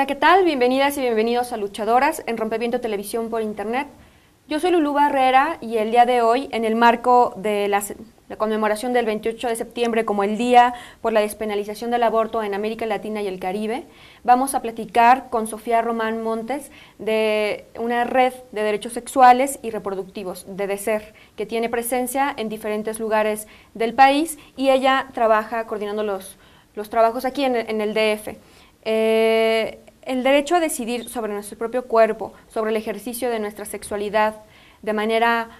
Hola, ¿qué tal? Bienvenidas y bienvenidos a Luchadoras en Rompeviento Televisión por Internet. Yo soy Lulú Barrera y el día de hoy, en el marco de la, conmemoración del 28 de septiembre como el Día por la Despenalización del Aborto en América Latina y el Caribe, vamos a platicar con Sofía Román Montes de una red de derechos sexuales y reproductivos, de DECER, que tiene presencia en diferentes lugares del país y ella trabaja coordinando los, los trabajos aquí en, el DF. Eh, el derecho a decidir sobre nuestro propio cuerpo, sobre el ejercicio de nuestra sexualidad, de manera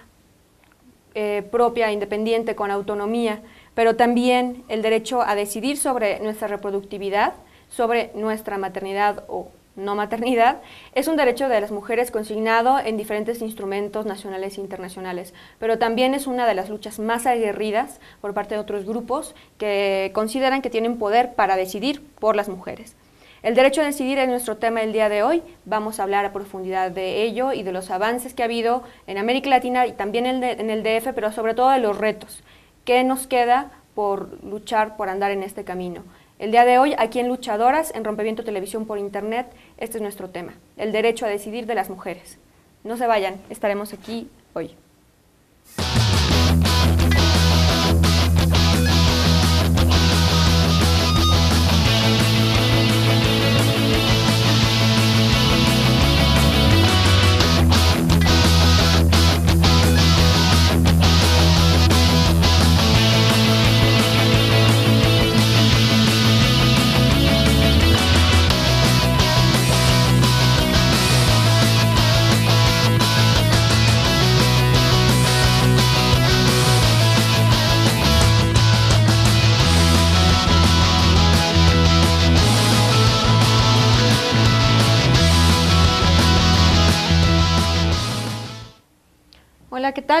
eh, propia, independiente, con autonomía, pero también el derecho a decidir sobre nuestra reproductividad, sobre nuestra maternidad o no maternidad, es un derecho de las mujeres consignado en diferentes instrumentos nacionales e internacionales, pero también es una de las luchas más aguerridas por parte de otros grupos que consideran que tienen poder para decidir por las mujeres. El derecho a decidir es nuestro tema el día de hoy. Vamos a hablar a profundidad de ello y de los avances que ha habido en América Latina y también en el DF, pero sobre todo de los retos. ¿Qué nos queda por luchar, por andar en este camino? El día de hoy, aquí en Luchadoras, en Rompeviento Televisión por Internet, este es nuestro tema, el derecho a decidir de las mujeres. No se vayan, estaremos aquí hoy.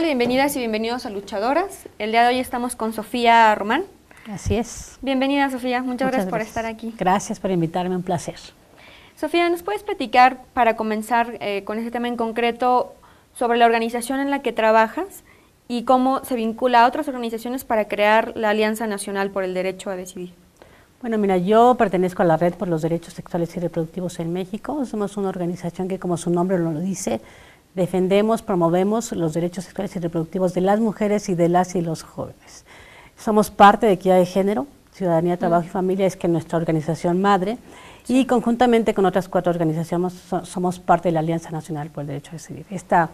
Bienvenidas y bienvenidos a Luchadoras. El día de hoy estamos con Sofía Román. Así es. Bienvenida, Sofía. Muchas, gracias, por estar aquí. Gracias por invitarme, un placer. Sofía, ¿nos puedes platicar, para comenzar eh, con este tema en concreto, sobre la organización en la que trabajas y cómo se vincula a otras organizaciones para crear la Alianza Nacional por el Derecho a Decidir? Bueno, mira, yo pertenezco a la Red por los Derechos Sexuales y Reproductivos en México. Somos una organización que, como su nombre lo dice, defendemos, promovemos los derechos sexuales y reproductivos de las mujeres y de las y los jóvenes. Somos parte de Equidad de Género, Ciudadanía, Trabajo y mm. Familia, es que nuestra organización madre, y conjuntamente con otras cuatro organizaciones somos parte de la Alianza Nacional por el Derecho a Decidir. Está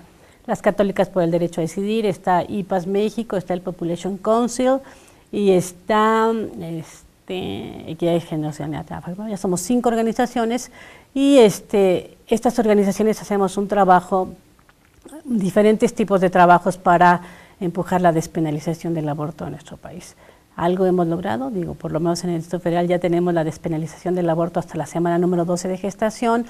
las Católicas por el Derecho a Decidir, está IPAS México, está el Population Council y está este, Equidad de Género, Ciudadanía, Trabajo. ya somos cinco organizaciones y este, estas organizaciones hacemos un trabajo diferentes tipos de trabajos para empujar la despenalización del aborto en nuestro país. Algo hemos logrado, digo, por lo menos en el Distrito Federal ya tenemos la despenalización del aborto hasta la semana número 12 de gestación,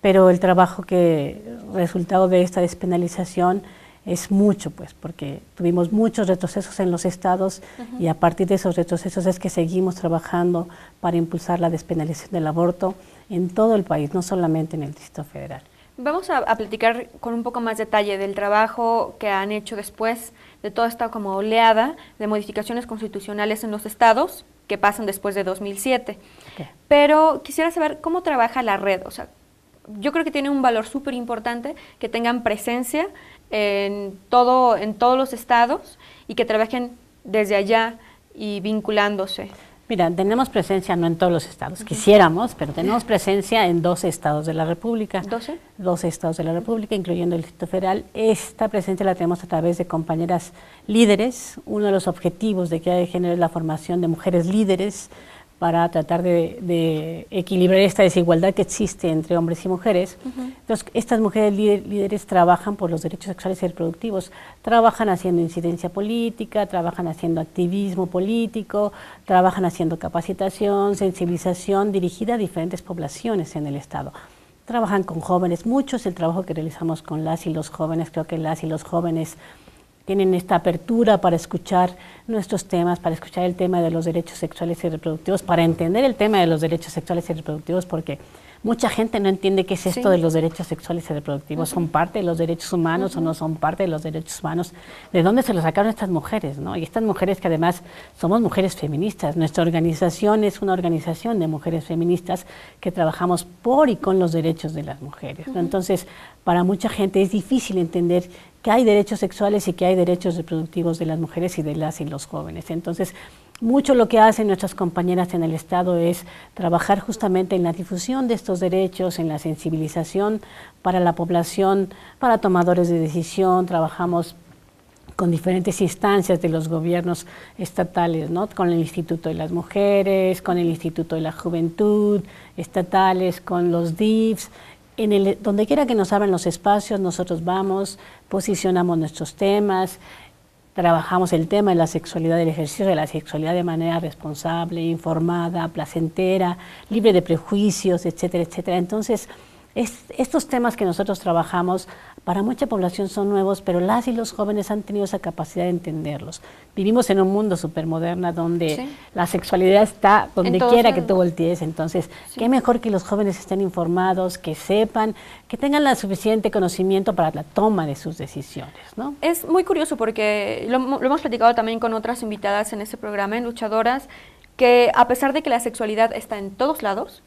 pero el trabajo que resultado de esta despenalización es mucho, pues, porque tuvimos muchos retrocesos en los estados y a partir de esos retrocesos es que seguimos trabajando para impulsar la despenalización del aborto en todo el país, no solamente en el Distrito Federal. Vamos a, platicar con un poco más detalle del trabajo que han hecho después de toda esta como oleada de modificaciones constitucionales en los estados que pasan después de 2007. Pero quisiera saber cómo trabaja la red. O sea, yo creo que tiene un valor súper importante que tengan presencia en, todo, en todos los estados y que trabajen desde allá y vinculándose. Mira, tenemos presencia no en todos los estados, quisiéramos, pero tenemos presencia en 12 estados de la República. ¿12? 12 estados de la República, incluyendo el Distrito Federal. Esta presencia la tenemos a través de compañeras líderes. Uno de los objetivos de que hay de género es la formación de mujeres líderes para tratar de, equilibrar esta desigualdad que existe entre hombres y mujeres. estas mujeres líderes trabajan por los derechos sexuales y reproductivos, trabajan haciendo incidencia política, trabajan haciendo activismo político, trabajan haciendo capacitación, sensibilización dirigida a diferentes poblaciones en el Estado trabajan con jóvenes, mucho el trabajo que realizamos con las y los jóvenes, creo que las y los jóvenes tienen esta apertura para escuchar nuestros temas, para escuchar el tema de los derechos sexuales y reproductivos, para entender el tema de los derechos sexuales y reproductivos, porque mucha gente no entiende qué es esto de los derechos sexuales y reproductivos. ¿Son parte de los derechos humanos o no son parte de los derechos humanos? ¿De dónde se los sacaron estas mujeres? ¿no? Y estas mujeres que además somos mujeres feministas. Nuestra organización es una organización de mujeres feministas que trabajamos por y con los derechos de las mujeres. Entonces, para mucha gente es difícil entender que hay derechos sexuales y que hay derechos reproductivos de las mujeres y de las y los jóvenes. Entonces, mucho lo que hacen nuestras compañeras en el Estado es trabajar justamente en la difusión de estos derechos, en la sensibilización para la población, para tomadores de decisión, trabajamos con diferentes instancias de los gobiernos estatales, ¿no? con el Instituto de las Mujeres, con el Instituto de la Juventud, estatales, con los DIFs, donde quiera que nos abran los espacios, nosotros vamos, posicionamos nuestros temas, trabajamos el tema de la sexualidad del ejercicio, de la sexualidad de manera responsable, informada, placentera, libre de prejuicios, etcétera, etcétera. Entonces, estos temas que nosotros trabajamos para mucha población son nuevos, pero las y los jóvenes han tenido esa capacidad de entenderlos. Vivimos en un mundo supermoderna donde la sexualidad está donde quiera que tú voltees. Entonces, qué mejor que los jóvenes estén informados, que sepan, que tengan la suficiente conocimiento para la toma de sus decisiones. ¿no? Es muy curioso porque lo, hemos platicado también con otras invitadas en ese programa, en Luchadoras, que a pesar de que la sexualidad está en todos lados,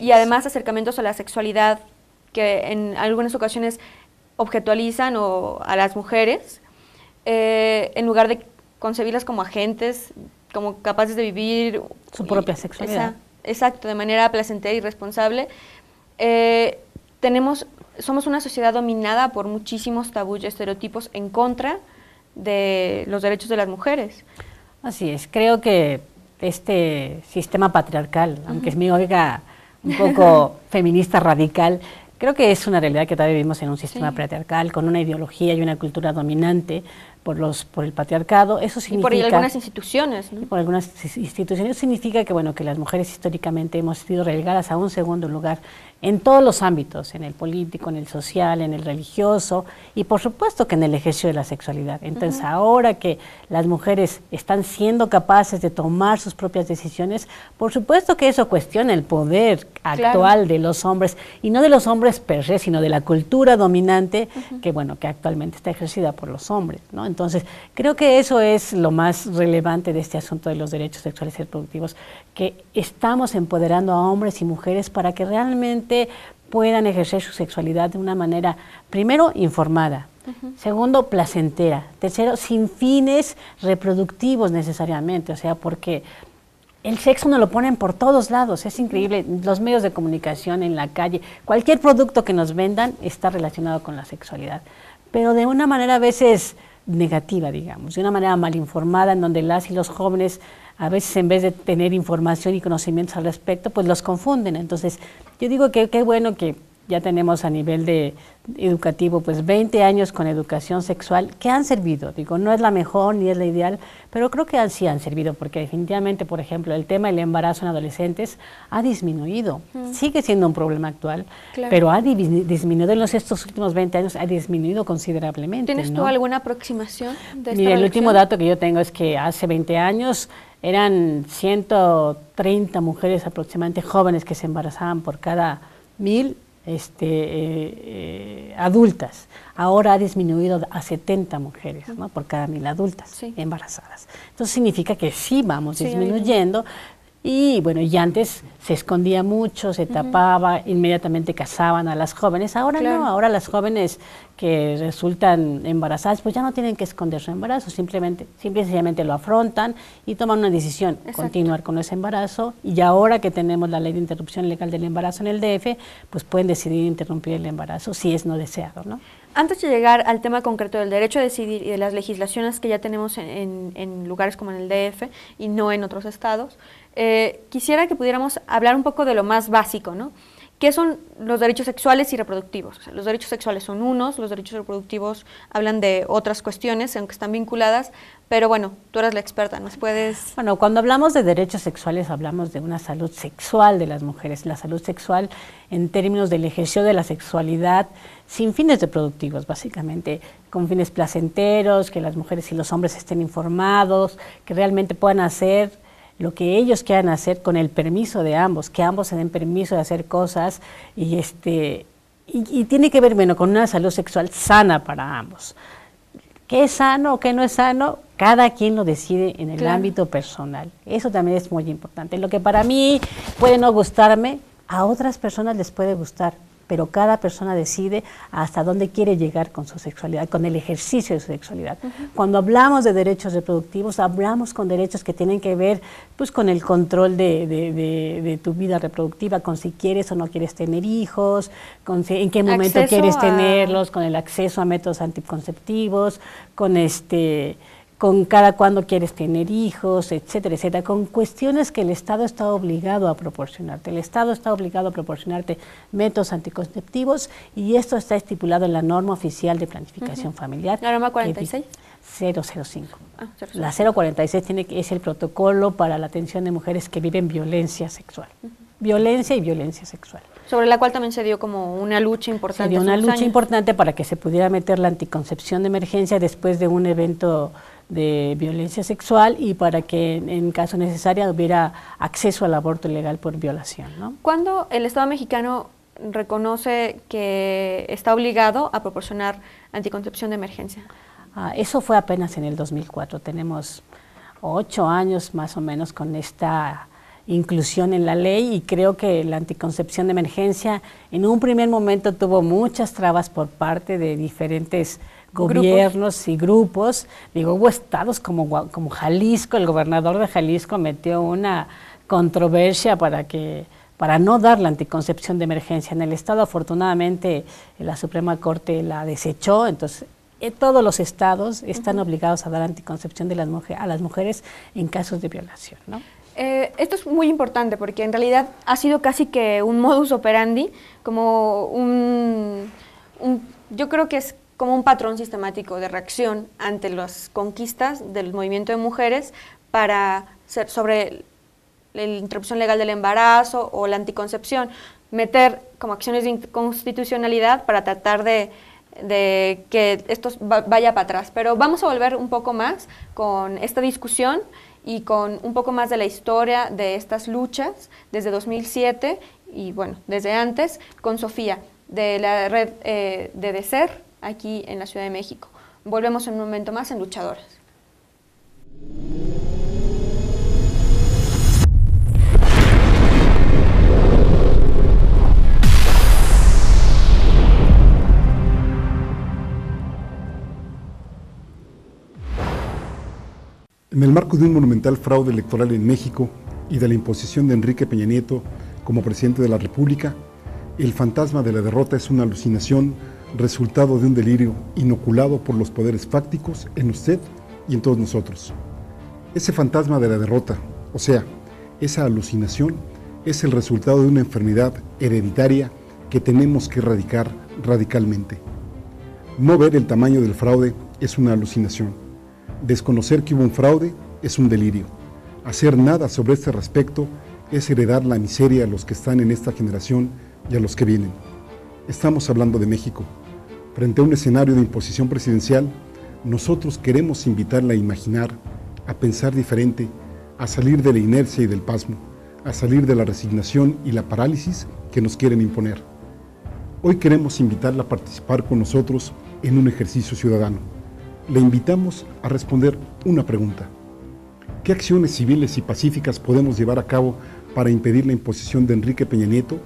y además acercamientos a la sexualidad que en algunas ocasiones objetualizan o a las mujeres, eh, en lugar de concebirlas como agentes, como capaces de vivir su propia sexualidad. exacto, de manera placentera y responsable. Eh, tenemos, somos una sociedad dominada por muchísimos tabúes y estereotipos en contra de los derechos de las mujeres. Así es, creo que este sistema patriarcal, aunque es mi oiga un poco feminista radical, Creo que es una realidad que todavía vivimos en un sistema patriarcal, con una ideología y una cultura dominante por, los, por el patriarcado. Eso significa, y por algunas instituciones. por algunas instituciones. Eso significa que, bueno, que las mujeres históricamente hemos sido relegadas a un segundo lugar en todos los ámbitos, en el político, en el social, en el religioso y por supuesto que en el ejercicio de la sexualidad. Entonces ahora que las mujeres están siendo capaces de tomar sus propias decisiones, por supuesto que eso cuestiona el poder actual de los hombres y no de los hombres per se, sino de la cultura dominante que bueno, que actualmente está ejercida por los hombres, Entonces, creo que eso es lo más relevante de este asunto de los derechos sexuales y reproductivos, que estamos empoderando a hombres y mujeres para que realmente puedan ejercer su sexualidad de una manera, primero, informada, segundo, placentera, tercero, sin fines reproductivos necesariamente, o sea, porque el sexo nos lo ponen por todos lados, es increíble, los medios de comunicación en la calle, cualquier producto que nos vendan está relacionado con la sexualidad, pero de una manera a veces negativa, digamos, de una manera mal informada, en donde las y los jóvenes a veces en vez de tener información y conocimientos al respecto, pues los confunden. Entonces, yo digo que qué bueno que ya tenemos a nivel de educativo pues 20 años con educación sexual que han servido, digo, no es la mejor ni es la ideal, pero creo que sí han servido porque definitivamente, por ejemplo, el tema del embarazo en adolescentes ha disminuido, sigue siendo un problema actual, pero ha disminuido en los, estos últimos 20 años, ha disminuido considerablemente. ¿Tienes tú alguna aproximación de Mira, el último dato que yo tengo es que hace 20 años eran 130 mujeres aproximadamente jóvenes que se embarazaban por cada mil este, eh, eh, adultas. Ahora ha disminuido a 70 mujeres por cada mil adultas embarazadas. Entonces significa que sí vamos disminuyendo, y bueno, y antes se escondía mucho, se tapaba, inmediatamente casaban a las jóvenes. Ahora no, ahora las jóvenes que resultan embarazadas, pues ya no tienen que esconder su embarazo, simplemente, simplemente lo afrontan y toman una decisión, continuar con ese embarazo. Y ahora que tenemos la ley de interrupción legal del embarazo en el DF, pues pueden decidir interrumpir el embarazo si es no deseado, ¿no? Antes de llegar al tema concreto del derecho a decidir y de las legislaciones que ya tenemos en lugares como en el DF y no en otros estados, eh, quisiera que pudiéramos hablar un poco de lo más básico, ¿no? ¿Qué son los derechos sexuales y reproductivos? los derechos sexuales son unos, los derechos reproductivos hablan de otras cuestiones, aunque están vinculadas, pero bueno, tú eres la experta, ¿nos puedes...? Bueno, cuando hablamos de derechos sexuales hablamos de una salud sexual de las mujeres, la salud sexual en términos del ejercicio de la sexualidad sin fines reproductivos, básicamente, con fines placenteros, que las mujeres y los hombres estén informados, que realmente puedan hacer lo que ellos quieran hacer con el permiso de ambos, que ambos se den permiso de hacer cosas y este y, tiene que ver menos con una salud sexual sana para ambos. ¿Qué es sano o qué no es sano? Cada quien lo decide en el ámbito personal. Eso también es muy importante. Lo que para mí puede no gustarme, a otras personas les puede gustar pero cada persona decide hasta dónde quiere llegar con su sexualidad, con el ejercicio de su sexualidad. Cuando hablamos de derechos reproductivos, hablamos con derechos que tienen que ver pues, con el control de, tu vida reproductiva, con si quieres o no quieres tener hijos, en qué momento quieres tenerlos, con el acceso a métodos anticonceptivos, con este con cada cuándo quieres tener hijos, etcétera, etcétera, con cuestiones que el Estado está obligado a proporcionarte. El Estado está obligado a proporcionarte métodos anticonceptivos y esto está estipulado en la norma oficial de planificación familiar. La norma 46. 005. Ah, la 046 tiene, es el protocolo para la atención de mujeres que viven violencia sexual. Violencia y violencia sexual sobre la cual también se dio como una lucha importante. Se dio una lucha importante para que se pudiera meter la anticoncepción de emergencia después de un evento de violencia sexual y para que en caso necesario hubiera acceso al aborto ilegal por violación. ¿no? ¿Cuándo el Estado mexicano reconoce que está obligado a proporcionar anticoncepción de emergencia? Ah, eso fue apenas en el 2004. Tenemos ocho años más o menos con esta inclusión en la ley y creo que la anticoncepción de emergencia en un primer momento tuvo muchas trabas por parte de diferentes gobiernos y grupos. Digo, hubo estados como, como Jalisco, el gobernador de Jalisco metió una controversia para que para no dar la anticoncepción de emergencia en el estado. Afortunadamente la Suprema Corte la desechó, entonces eh, todos los estados están obligados a dar anticoncepción de las a las mujeres en casos de violación, ¿no? Eh, esto es muy importante porque en realidad ha sido casi que un modus operandi, como un, yo creo que es como un patrón sistemático de reacción ante las conquistas del movimiento de mujeres para ser sobre la interrupción legal del embarazo o la anticoncepción, meter como acciones de inconstitucionalidad para tratar de que esto vaya para atrás. Pero vamos a volver un poco más con esta discusión y con un poco más de la historia de estas luchas desde 2007 y bueno, desde antes, con Sofía de la red eh, de DECER aquí en la Ciudad de México. Volvemos en un momento más en Luchadoras. En el marco de un monumental fraude electoral en México y de la imposición de Enrique Peña Nieto como presidente de la República, el fantasma de la derrota es una alucinación resultado de un delirio inoculado por los poderes fácticos en usted y en todos nosotros. Ese fantasma de la derrota, o sea, esa alucinación, es el resultado de una enfermedad hereditaria que tenemos que erradicar radicalmente. No ver el tamaño del fraude es una alucinación Desconocer que hubo un fraude es un delirio. Hacer nada sobre este respecto es heredar la miseria a los que están en esta generación y a los que vienen. Estamos hablando de México. Frente a un escenario de imposición presidencial, nosotros queremos invitarla a imaginar, a pensar diferente, a salir de la inercia y del pasmo, a salir de la resignación y la parálisis que nos quieren imponer. Hoy queremos invitarla a participar con nosotros en un ejercicio ciudadano le invitamos a responder una pregunta. ¿Qué acciones civiles y pacíficas podemos llevar a cabo para impedir la imposición de Enrique Peña Nieto?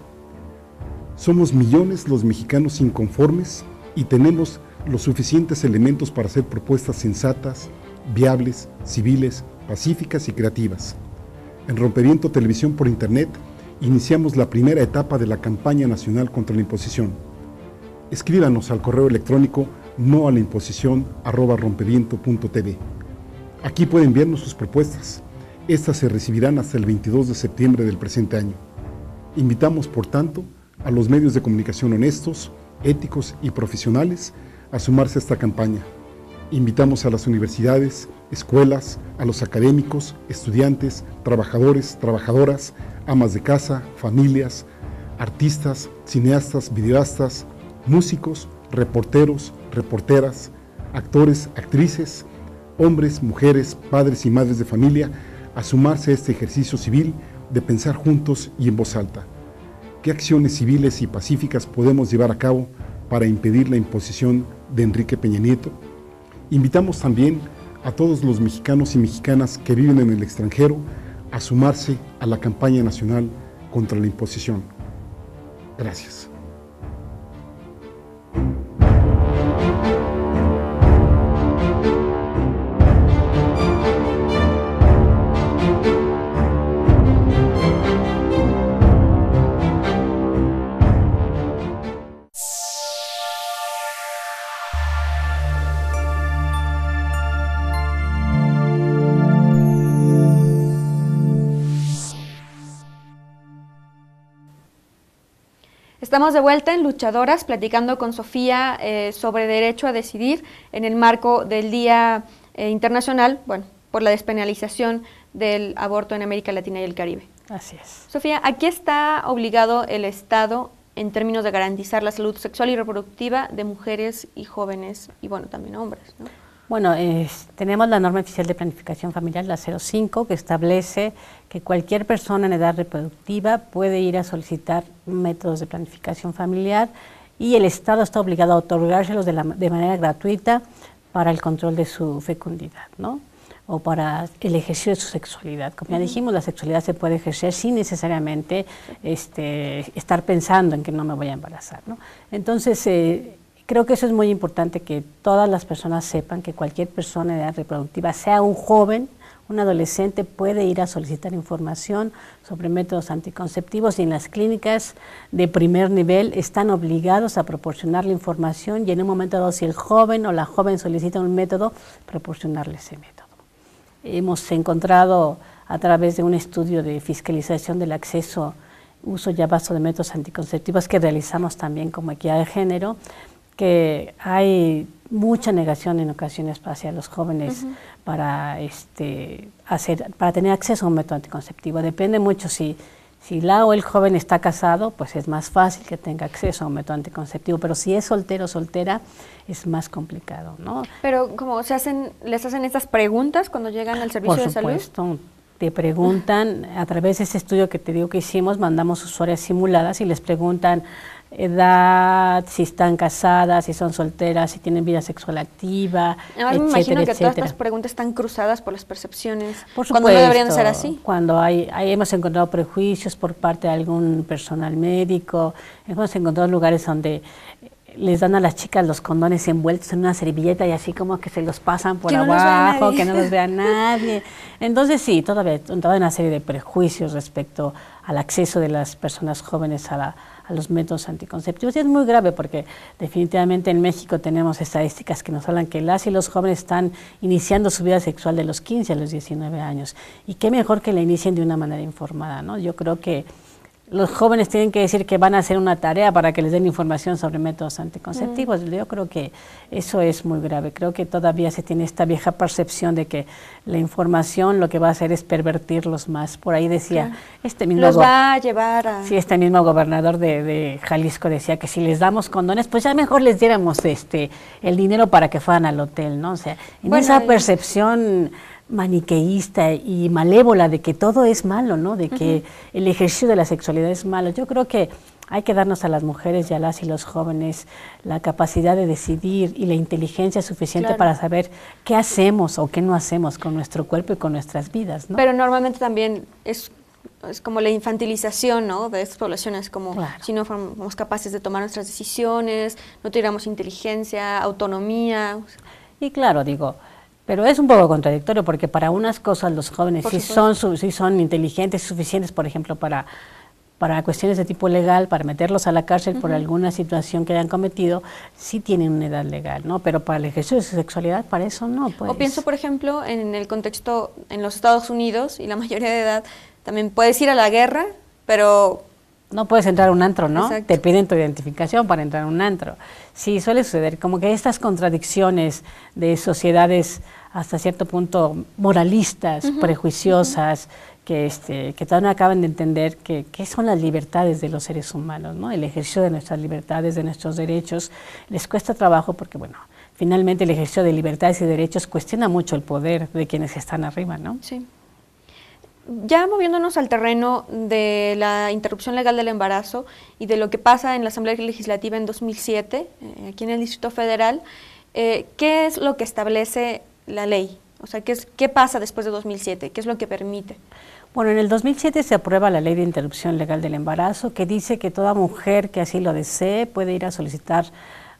Somos millones los mexicanos inconformes y tenemos los suficientes elementos para hacer propuestas sensatas, viables, civiles, pacíficas y creativas. En Rompeviento Televisión por Internet iniciamos la primera etapa de la campaña nacional contra la imposición. Escríbanos al correo electrónico no a la imposición arroba rompediento.tv. Aquí pueden enviarnos sus propuestas. Estas se recibirán hasta el 22 de septiembre del presente año. Invitamos, por tanto, a los medios de comunicación honestos, éticos y profesionales a sumarse a esta campaña. Invitamos a las universidades, escuelas, a los académicos, estudiantes, trabajadores, trabajadoras, amas de casa, familias, artistas, cineastas, videastas, músicos, reporteros, reporteras, actores, actrices, hombres, mujeres, padres y madres de familia a sumarse a este ejercicio civil de pensar juntos y en voz alta. ¿Qué acciones civiles y pacíficas podemos llevar a cabo para impedir la imposición de Enrique Peña Nieto? Invitamos también a todos los mexicanos y mexicanas que viven en el extranjero a sumarse a la campaña nacional contra la imposición. Gracias. Estamos de vuelta en Luchadoras platicando con Sofía eh, sobre derecho a decidir en el marco del Día eh, Internacional, bueno, por la despenalización del aborto en América Latina y el Caribe. Así es. Sofía, ¿a qué está obligado el Estado en términos de garantizar la salud sexual y reproductiva de mujeres y jóvenes y bueno, también hombres, ¿no? Bueno, tenemos la norma oficial de planificación familiar, la 05, que establece que cualquier persona en edad reproductiva puede ir a solicitar métodos de planificación familiar y el Estado está obligado a otorgárselos de, manera gratuita para el control de su fecundidad, ¿no? o para el ejercicio de su sexualidad. Como ya dijimos, la sexualidad se puede ejercer sin necesariamente este, estar pensando en que no me voy a embarazar. ¿no? Entonces, eh, Creo que eso es muy importante que todas las personas sepan que cualquier persona de edad reproductiva, sea un joven, un adolescente, puede ir a solicitar información sobre métodos anticonceptivos y en las clínicas de primer nivel están obligados a proporcionar la información y en un momento dado, si el joven o la joven solicita un método, proporcionarle ese método. Hemos encontrado a través de un estudio de fiscalización del acceso uso y abasto de métodos anticonceptivos que realizamos también como equidad de género, que hay mucha negación en ocasiones hacia los jóvenes para este hacer para tener acceso a un método anticonceptivo. Depende mucho si si la o el joven está casado, pues es más fácil que tenga acceso a un método anticonceptivo, pero si es soltero o soltera, es más complicado, ¿no? Pero como se hacen, les hacen estas preguntas cuando llegan al servicio Por de supuesto, Te preguntan, a través de ese estudio que te digo que hicimos, mandamos usuarias simuladas y les preguntan edad, si están casadas, si son solteras, si tienen vida sexual activa, Además, ah, etcétera, me imagino que todas estas preguntas están cruzadas por las percepciones. Por supuesto. Cuando no deberían ser así. Cuando hay, hemos encontrado prejuicios por parte de algún personal médico, hemos encontrado lugares donde les dan a las chicas los condones envueltos en una servilleta y así como que se los pasan por abajo, que no los vea nadie. Entonces sí, todavía, todavía una serie de prejuicios respecto al acceso de las personas jóvenes a la a los métodos anticonceptivos. Y es muy grave porque definitivamente en México tenemos estadísticas que nos hablan que las y los jóvenes están iniciando su vida sexual de los 15 a los 19 años. Y qué mejor que la inicien de una manera informada, ¿no? Yo creo que los jóvenes tienen que decir que van a hacer una tarea para que les den información sobre métodos anticonceptivos. Mm. Yo creo que eso es muy grave. Creo que todavía se tiene esta vieja percepción de que la información lo que va a hacer es pervertirlos más. Por ahí decía este mismo... Los va a llevar Sí, este mismo gobernador de, Jalisco decía que si les damos condones, pues ya mejor les diéramos este el dinero para que fueran al hotel, ¿no? O sea, esa percepción maniqueísta y malévola de que todo es malo, ¿no? De que el ejercicio de la sexualidad es malo. Yo creo que hay que darnos a las mujeres y a las y los jóvenes la capacidad de decidir y la inteligencia suficiente para saber qué hacemos o qué no hacemos con nuestro cuerpo y con nuestras vidas, ¿no? Pero normalmente también es como la infantilización ¿no? de estas poblaciones, como si no fuéramos capaces de tomar nuestras decisiones, no tuviéramos inteligencia, autonomía. Y claro, digo, pero es un poco contradictorio porque para unas cosas los jóvenes sí son, sí son inteligentes suficientes, por ejemplo, para, para cuestiones de tipo legal, para meterlos a la cárcel por alguna situación que hayan cometido, sí tienen una edad legal, ¿no? Pero para el ejercicio de su sexualidad, para eso no. Pues. O pienso, por ejemplo, en el contexto en los Estados Unidos y la mayoría de edad, también puedes ir a la guerra, pero no puedes entrar a un antro, ¿no? Te piden tu identificación para entrar a un antro. Sí, suele suceder, como que estas contradicciones de sociedades hasta cierto punto moralistas, prejuiciosas, que, este, que todavía no acaban de entender que, qué son las libertades de los seres humanos, ¿no? el ejercicio de nuestras libertades, de nuestros derechos. Les cuesta trabajo porque, bueno, finalmente el ejercicio de libertades y derechos cuestiona mucho el poder de quienes están arriba, ¿no? Sí. Ya moviéndonos al terreno de la interrupción legal del embarazo y de lo que pasa en la Asamblea Legislativa en 2007, eh, aquí en el Distrito Federal, eh, ¿qué es lo que establece la ley? O sea, ¿qué, es, ¿qué pasa después de 2007? ¿Qué es lo que permite? Bueno, en el 2007 se aprueba la ley de interrupción legal del embarazo que dice que toda mujer que así lo desee puede ir a solicitar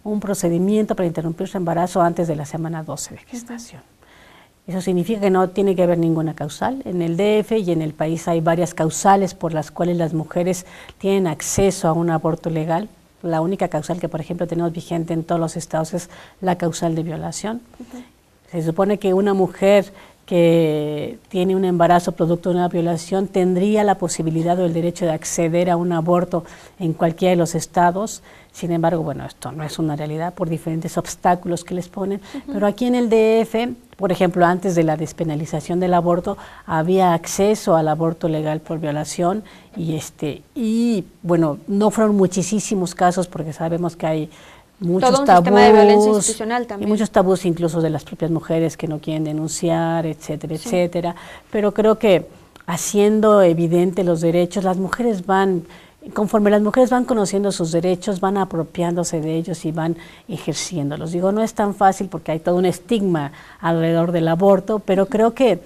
un procedimiento para interrumpir su embarazo antes de la semana 12 de gestación. Eso significa que no tiene que haber ninguna causal. En el DF y en el país hay varias causales por las cuales las mujeres tienen acceso a un aborto legal. La única causal que, por ejemplo, tenemos vigente en todos los estados es la causal de violación. Se supone que una mujer que tiene un embarazo producto de una violación tendría la posibilidad o el derecho de acceder a un aborto en cualquiera de los estados. Sin embargo, bueno, esto no es una realidad por diferentes obstáculos que les ponen. Pero aquí en el DF, por ejemplo, antes de la despenalización del aborto, había acceso al aborto legal por violación y este y bueno, no fueron muchísimos casos porque sabemos que hay muchos tabús, Y muchos tabús incluso de las propias mujeres que no quieren denunciar, etcétera, etcétera. Pero creo que haciendo evidente los derechos, las mujeres van conforme las mujeres van conociendo sus derechos, van apropiándose de ellos y van ejerciéndolos. Digo, no es tan fácil porque hay todo un estigma alrededor del aborto, pero creo que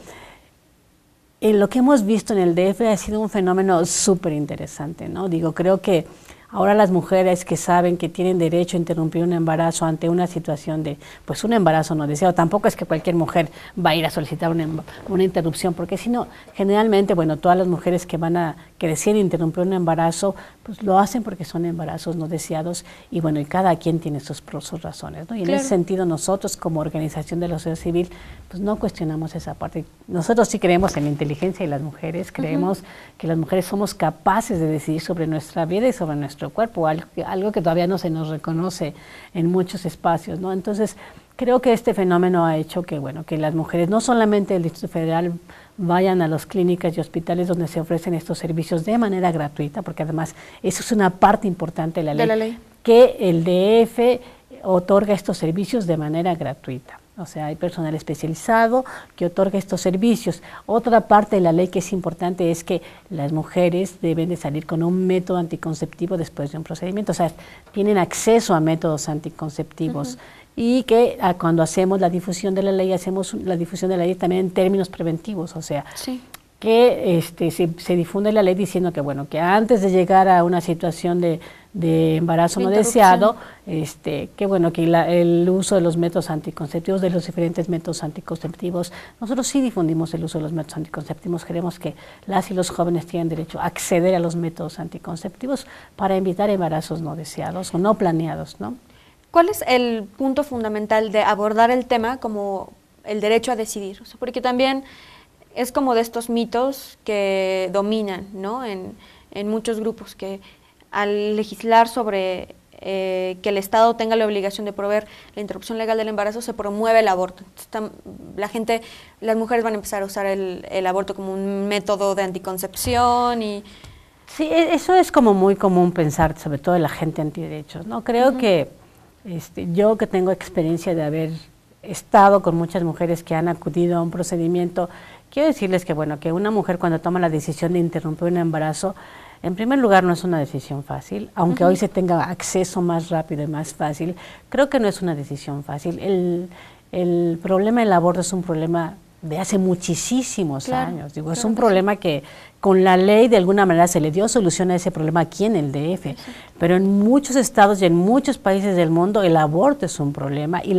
en lo que hemos visto en el DF ha sido un fenómeno súper interesante, ¿no? Digo, creo que Ahora las mujeres que saben que tienen derecho a interrumpir un embarazo ante una situación de, pues un embarazo no deseado, tampoco es que cualquier mujer va a ir a solicitar una, una interrupción, porque si no, generalmente, bueno, todas las mujeres que van a, que deciden interrumpir un embarazo, pues lo hacen porque son embarazos no deseados y bueno, y cada quien tiene sus, sus razones, ¿no? Y en ese sentido nosotros como organización de la sociedad civil pues no cuestionamos esa parte. Nosotros sí creemos en la inteligencia de las mujeres, creemos que las mujeres somos capaces de decidir sobre nuestra vida y sobre nuestro cuerpo, algo que, todavía no se nos reconoce en muchos espacios, ¿no? Entonces, creo que este fenómeno ha hecho que, bueno, que las mujeres, no solamente del Distrito Federal, vayan a las clínicas y hospitales donde se ofrecen estos servicios de manera gratuita, porque además eso es una parte importante de la ley. que el DF otorga estos servicios de manera gratuita. O sea, hay personal especializado que otorga estos servicios. Otra parte de la ley que es importante es que las mujeres deben de salir con un método anticonceptivo después de un procedimiento. O sea, tienen acceso a métodos anticonceptivos. Y que ah, cuando hacemos la difusión de la ley, hacemos la difusión de la ley también en términos preventivos. O sea, que este, se, se difunde la ley diciendo que, bueno, que antes de llegar a una situación de de embarazo no deseado, este, que bueno, que el uso de los métodos anticonceptivos, de los diferentes métodos anticonceptivos, nosotros sí difundimos el uso de los métodos anticonceptivos, queremos que las y los jóvenes tienen derecho a acceder a los métodos anticonceptivos para evitar embarazos no deseados o no planeados, ¿no? ¿Cuál es el punto fundamental de abordar el tema como el derecho a decidir? porque también es como de estos mitos que dominan, En, en muchos grupos que al legislar sobre eh, que el Estado tenga la obligación de proveer la interrupción legal del embarazo, se promueve el aborto. la gente, las mujeres van a empezar a usar el, aborto como un método de anticoncepción y... Sí, e, eso es como muy común pensar, sobre todo de la gente antiderecho. ¿no? Creo que este, yo que tengo experiencia de haber estado con muchas mujeres que han acudido a un procedimiento, quiero decirles que, bueno, que una mujer cuando toma la decisión de interrumpir un embarazo, en primer lugar, no es una decisión fácil, aunque hoy se tenga acceso más rápido y más fácil, creo que no es una decisión fácil. El, problema del aborto es un problema de hace muchísimos años. Digo, es un problema que con la ley de alguna manera se le dio solución a ese problema aquí en el DF, pero en muchos estados y en muchos países del mundo el aborto es un problema y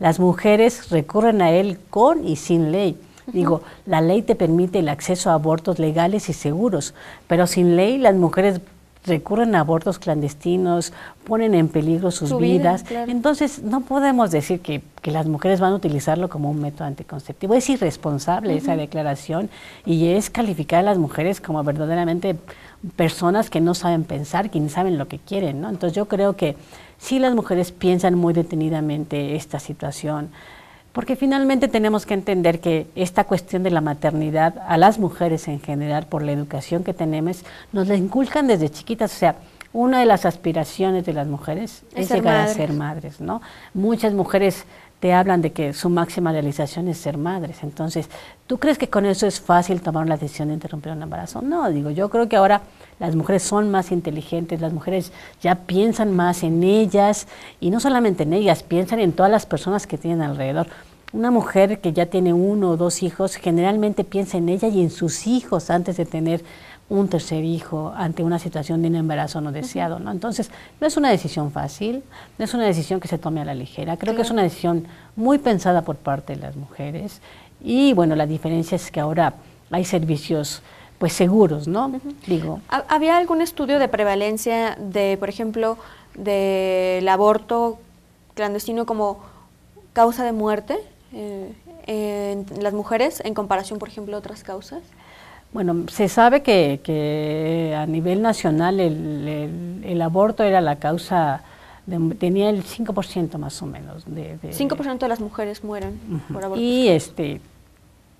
las mujeres recurren a él con y sin ley. Digo, la ley te permite el acceso a abortos legales y seguros, pero sin ley las mujeres recurren a abortos clandestinos, ponen en peligro sus vidas. Entonces, no podemos decir que, las mujeres van a utilizarlo como un método anticonceptivo. Es irresponsable esa declaración y es calificar a las mujeres como verdaderamente personas que no saben pensar, que saben lo que quieren. ¿no? Entonces, yo creo que si las mujeres piensan muy detenidamente esta situación porque finalmente tenemos que entender que esta cuestión de la maternidad a las mujeres en general por la educación que tenemos nos la inculcan desde chiquitas, o sea, una de las aspiraciones de las mujeres es, llegar a ser madres, ¿no? Muchas mujeres te hablan de que su máxima realización es ser madres. Entonces, ¿tú crees que con eso es fácil tomar la decisión de interrumpir un embarazo? No, digo, yo creo que ahora las mujeres son más inteligentes, las mujeres ya piensan más en ellas y no solamente en ellas, piensan en todas las personas que tienen alrededor. Una mujer que ya tiene uno o dos hijos generalmente piensa en ella y en sus hijos antes de tener un tercer hijo ante una situación de un embarazo no deseado, ¿no? Entonces, no es una decisión fácil, no es una decisión que se tome a la ligera, creo que es una decisión muy pensada por parte de las mujeres y bueno, la diferencia es que ahora hay servicios pues seguros, ¿no? Digo. ¿Había algún estudio de prevalencia de, por ejemplo, del aborto clandestino como causa de muerte eh, en las mujeres en comparación, por ejemplo, a otras causas? Bueno, se sabe que, a nivel nacional el, aborto era la causa, de, tenía el 5% más o menos. De, 5% de las mujeres mueren por aborto. Y este,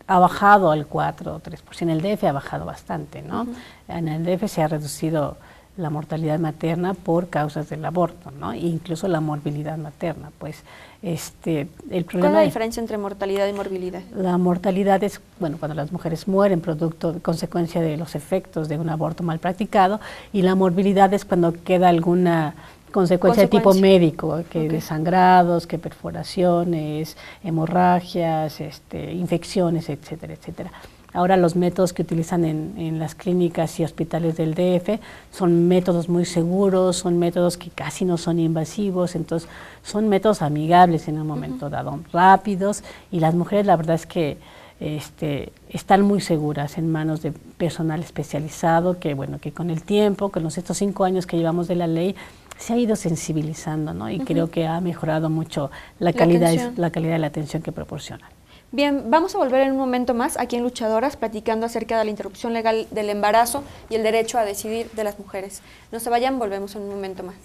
ha bajado al 4 o 3%. En el DF ha bajado bastante, ¿no? En el DF se ha reducido la mortalidad materna por causas del aborto, ¿no? E incluso la morbilidad materna, pues este el problema ¿Cuál es la diferencia entre mortalidad y morbilidad? La mortalidad es, bueno, cuando las mujeres mueren producto consecuencia de los efectos de un aborto mal practicado y la morbilidad es cuando queda alguna Consecuencia de tipo médico, que desangrados, que perforaciones, hemorragias, este, infecciones, etcétera, etcétera. Ahora los métodos que utilizan en, las clínicas y hospitales del DF son métodos muy seguros, son métodos que casi no son invasivos, entonces son métodos amigables en un momento dado, rápidos, y las mujeres la verdad es que este, están muy seguras en manos de personal especializado que, bueno, que con el tiempo, con los estos cinco años que llevamos de la ley, se ha ido sensibilizando, ¿no? Y creo que ha mejorado mucho la, calidad, la calidad de la atención que proporciona. Bien, vamos a volver en un momento más aquí en Luchadoras platicando acerca de la interrupción legal del embarazo y el derecho a decidir de las mujeres. No se vayan, volvemos en un momento más.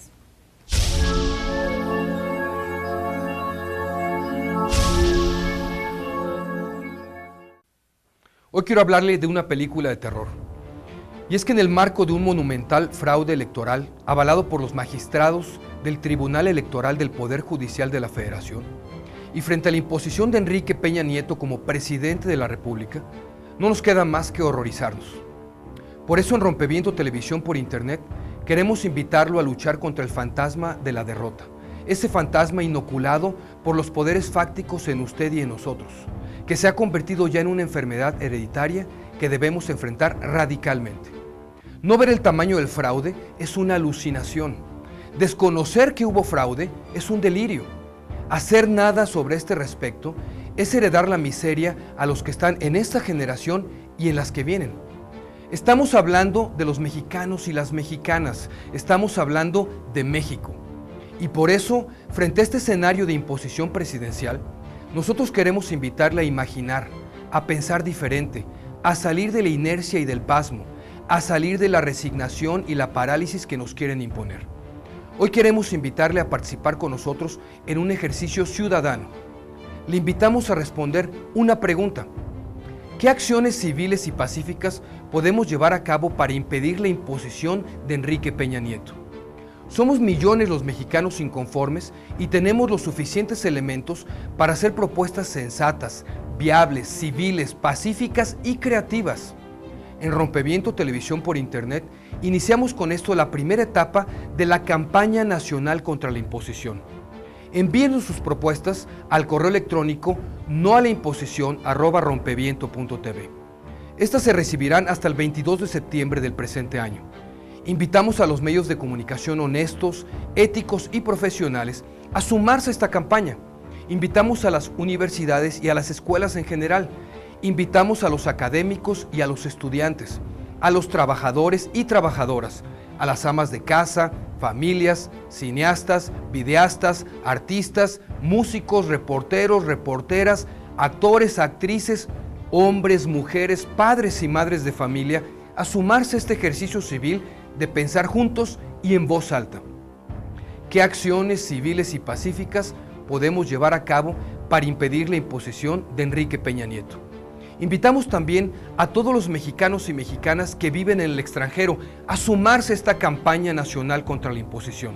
Hoy quiero hablarle de una película de terror y es que en el marco de un monumental fraude electoral avalado por los magistrados del Tribunal Electoral del Poder Judicial de la Federación, y frente a la imposición de Enrique Peña Nieto como presidente de la República, no nos queda más que horrorizarnos. Por eso en Rompeviento Televisión por Internet queremos invitarlo a luchar contra el fantasma de la derrota, ese fantasma inoculado por los poderes fácticos en usted y en nosotros, que se ha convertido ya en una enfermedad hereditaria que debemos enfrentar radicalmente. No ver el tamaño del fraude es una alucinación. Desconocer que hubo fraude es un delirio. Hacer nada sobre este respecto es heredar la miseria a los que están en esta generación y en las que vienen. Estamos hablando de los mexicanos y las mexicanas, estamos hablando de México. Y por eso, frente a este escenario de imposición presidencial, nosotros queremos invitarle a imaginar, a pensar diferente, a salir de la inercia y del pasmo, a salir de la resignación y la parálisis que nos quieren imponer. Hoy queremos invitarle a participar con nosotros en un ejercicio ciudadano. Le invitamos a responder una pregunta. ¿Qué acciones civiles y pacíficas podemos llevar a cabo para impedir la imposición de Enrique Peña Nieto? Somos millones los mexicanos inconformes y tenemos los suficientes elementos para hacer propuestas sensatas, viables, civiles, pacíficas y creativas. En Rompeviento Televisión por Internet iniciamos con esto la primera etapa de la campaña nacional contra la imposición. Envíenos sus propuestas al correo electrónico no a la imposición Estas se recibirán hasta el 22 de septiembre del presente año. Invitamos a los medios de comunicación honestos, éticos y profesionales a sumarse a esta campaña. Invitamos a las universidades y a las escuelas en general Invitamos a los académicos y a los estudiantes, a los trabajadores y trabajadoras, a las amas de casa, familias, cineastas, videastas, artistas, músicos, reporteros, reporteras, actores, actrices, hombres, mujeres, padres y madres de familia, a sumarse a este ejercicio civil de pensar juntos y en voz alta. ¿Qué acciones civiles y pacíficas podemos llevar a cabo para impedir la imposición de Enrique Peña Nieto? Invitamos también a todos los mexicanos y mexicanas que viven en el extranjero a sumarse a esta campaña nacional contra la imposición.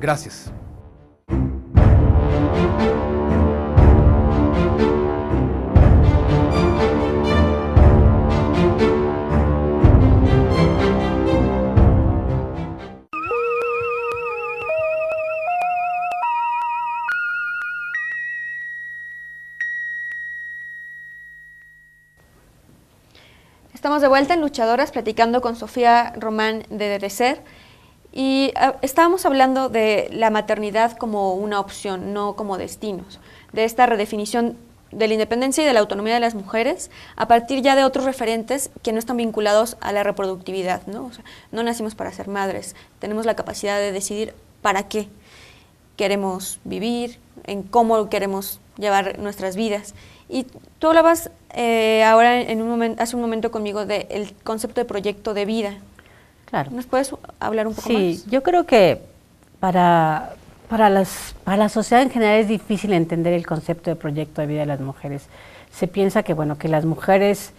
Gracias. de vuelta en Luchadoras platicando con Sofía Román de Derecer y ah, estábamos hablando de la maternidad como una opción, no como destinos, de esta redefinición de la independencia y de la autonomía de las mujeres a partir ya de otros referentes que no están vinculados a la reproductividad, ¿no? no nacimos para ser madres, tenemos la capacidad de decidir para qué queremos vivir, en cómo queremos llevar nuestras vidas. Y tú hablabas eh, ahora en un momento, hace un momento conmigo del concepto de proyecto de vida. Claro. ¿Nos puedes hablar un poco más? Sí, yo creo que para, para, las, para la sociedad en general es difícil entender el concepto de proyecto de vida de las mujeres. Se piensa que, bueno, que las mujeres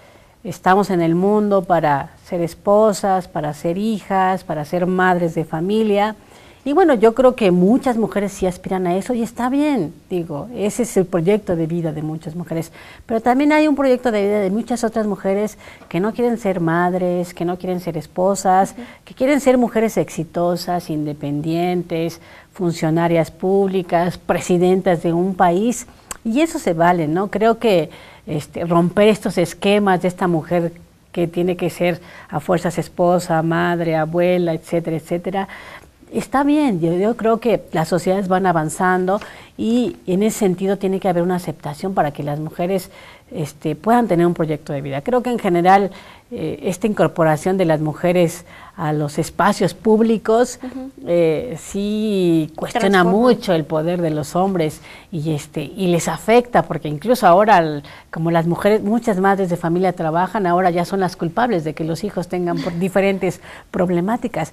estamos en el mundo para ser esposas, para ser hijas, para ser madres de familia, y bueno, yo creo que muchas mujeres sí aspiran a eso y está bien, digo, ese es el proyecto de vida de muchas mujeres. Pero también hay un proyecto de vida de muchas otras mujeres que no quieren ser madres, que no quieren ser esposas, que quieren ser mujeres exitosas, independientes, funcionarias públicas, presidentas de un país. Y eso se vale, ¿no? Creo que este, romper estos esquemas de esta mujer que tiene que ser a fuerzas esposa, madre, abuela, etcétera, etcétera, está bien, yo, creo que las sociedades van avanzando y en ese sentido tiene que haber una aceptación para que las mujeres este, puedan tener un proyecto de vida. Creo que en general eh, esta incorporación de las mujeres a los espacios públicos eh, sí cuestiona mucho el poder de los hombres y este y les afecta porque incluso ahora como las mujeres muchas madres de familia trabajan ahora ya son las culpables de que los hijos tengan diferentes problemáticas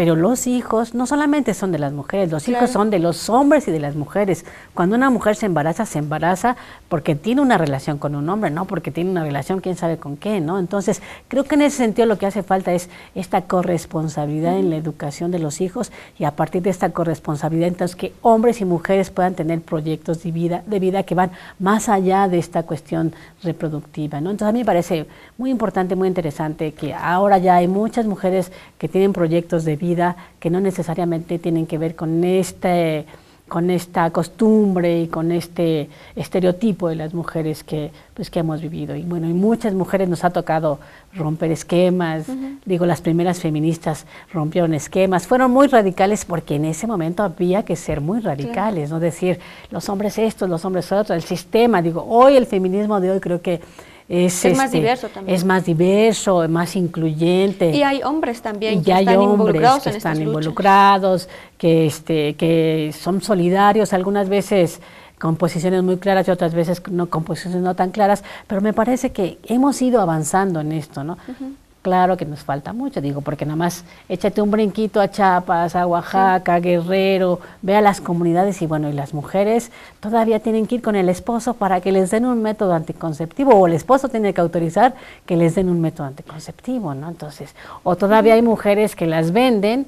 pero los hijos no solamente son de las mujeres, los hijos son de los hombres y de las mujeres. Cuando una mujer se embaraza, se embaraza porque tiene una relación con un hombre, no porque tiene una relación quién sabe con qué, ¿no? Entonces, creo que en ese sentido lo que hace falta es esta corresponsabilidad en la educación de los hijos y a partir de esta corresponsabilidad, entonces, que hombres y mujeres puedan tener proyectos de vida, de vida que van más allá de esta cuestión reproductiva, ¿no? Entonces, a mí me parece muy importante, muy interesante que ahora ya hay muchas mujeres que tienen proyectos de vida que no necesariamente tienen que ver con este con esta costumbre y con este estereotipo de las mujeres que, pues, que hemos vivido. Y bueno, y muchas mujeres nos ha tocado romper esquemas. Digo, las primeras feministas rompieron esquemas. Fueron muy radicales porque en ese momento había que ser muy radicales, no decir los hombres estos, los hombres otros, el sistema. Digo, hoy el feminismo de hoy creo que es, más este, diverso también. Es más diverso, más incluyente. Y hay hombres también que, están, involucrados que este, que son solidarios algunas veces con posiciones muy claras y otras veces no, con posiciones no tan claras, pero me parece que hemos ido avanzando en esto, ¿no? Claro que nos falta mucho, digo, porque nada más échate un brinquito a Chiapas, a Oaxaca, Guerrero, ve a las comunidades y bueno, y las mujeres todavía tienen que ir con el esposo para que les den un método anticonceptivo o el esposo tiene que autorizar que les den un método anticonceptivo, ¿no? Entonces, o todavía hay mujeres que las venden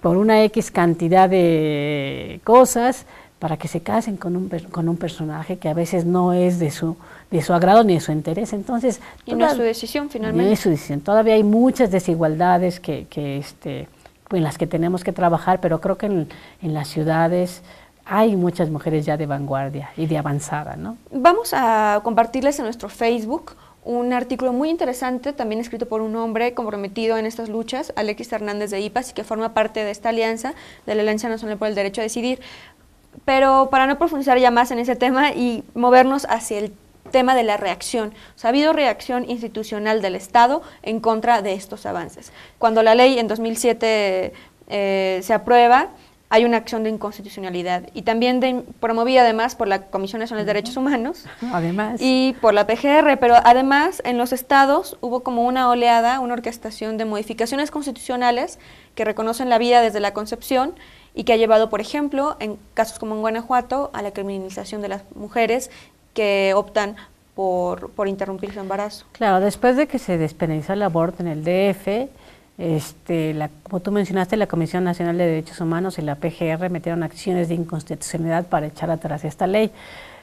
por una X cantidad de cosas para que se casen con un, con un personaje que a veces no es de su de su agrado ni de su interés. Entonces, y no es su decisión finalmente. No es su decisión. Todavía hay muchas desigualdades que, que este, en las que tenemos que trabajar, pero creo que en, en las ciudades hay muchas mujeres ya de vanguardia y de avanzada, ¿no? Vamos a compartirles en nuestro Facebook un artículo muy interesante, también escrito por un hombre comprometido en estas luchas, Alexis Hernández de IPAS, y que forma parte de esta alianza, de la Alianza Nacional por el Derecho a Decidir. Pero para no profundizar ya más en ese tema y movernos hacia el tema de la reacción. O ha habido reacción institucional del Estado en contra de estos avances. Cuando la ley en 2007 eh, se aprueba, hay una acción de inconstitucionalidad y también promovida además por la Comisión Nacional de Derechos Humanos y por la PGR, pero además en los estados hubo como una oleada, una orquestación de modificaciones constitucionales que reconocen la vida desde la concepción y que ha llevado, por ejemplo, en casos como en Guanajuato, a la criminalización de las mujeres que optan por, interrumpir su embarazo. Claro, después de que se despenaliza el aborto en el DF, este, la, como tú mencionaste, la Comisión Nacional de Derechos Humanos y la PGR metieron acciones de inconstitucionalidad para echar atrás esta ley.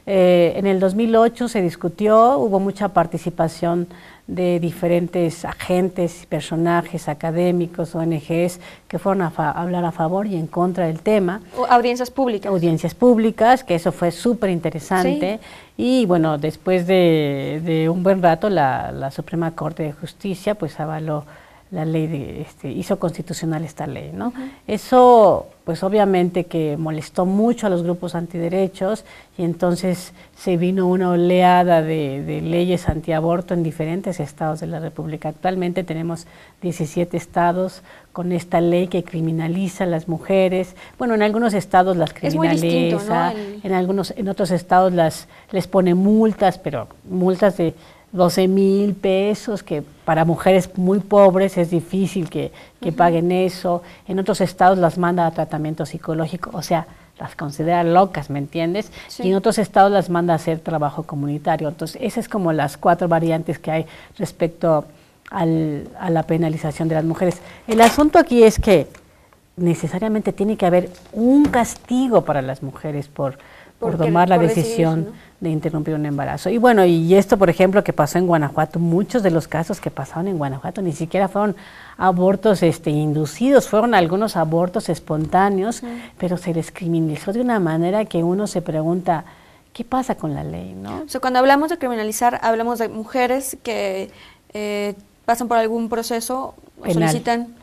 Eh, en el 2008 se discutió, hubo mucha participación de diferentes agentes, personajes, académicos, ONGs que fueron a, hablar a favor y en contra del tema. audiencias públicas. Audiencias públicas, que eso fue súper interesante. Y bueno, después de, un buen rato, la, Suprema Corte de Justicia pues avaló la ley, de, este, hizo constitucional esta ley, ¿no? Eso pues obviamente que molestó mucho a los grupos antiderechos y entonces se vino una oleada de, leyes antiaborto en diferentes estados de la República. Actualmente tenemos 17 estados con esta ley que criminaliza a las mujeres. Bueno, en algunos estados las criminaliza, en algunos, en otros estados las les pone multas, pero multas de 12 mil pesos que para mujeres muy pobres es difícil que, paguen eso, en otros estados las manda a tratamiento psicológico, o sea, las considera locas, ¿me entiendes? Y en otros estados las manda a hacer trabajo comunitario. Entonces, esas es como las cuatro variantes que hay respecto a la penalización de las mujeres. El asunto aquí es que necesariamente tiene que haber un castigo para las mujeres por, por, tomar la decisión de interrumpir un embarazo. Y bueno, y esto, por ejemplo, que pasó en Guanajuato, muchos de los casos que pasaron en Guanajuato ni siquiera fueron abortos este, inducidos, fueron algunos abortos espontáneos, pero se les criminalizó de una manera que uno se pregunta, ¿qué pasa con la ley? ¿no? cuando hablamos de criminalizar, hablamos de mujeres que eh, pasan por algún proceso, solicitan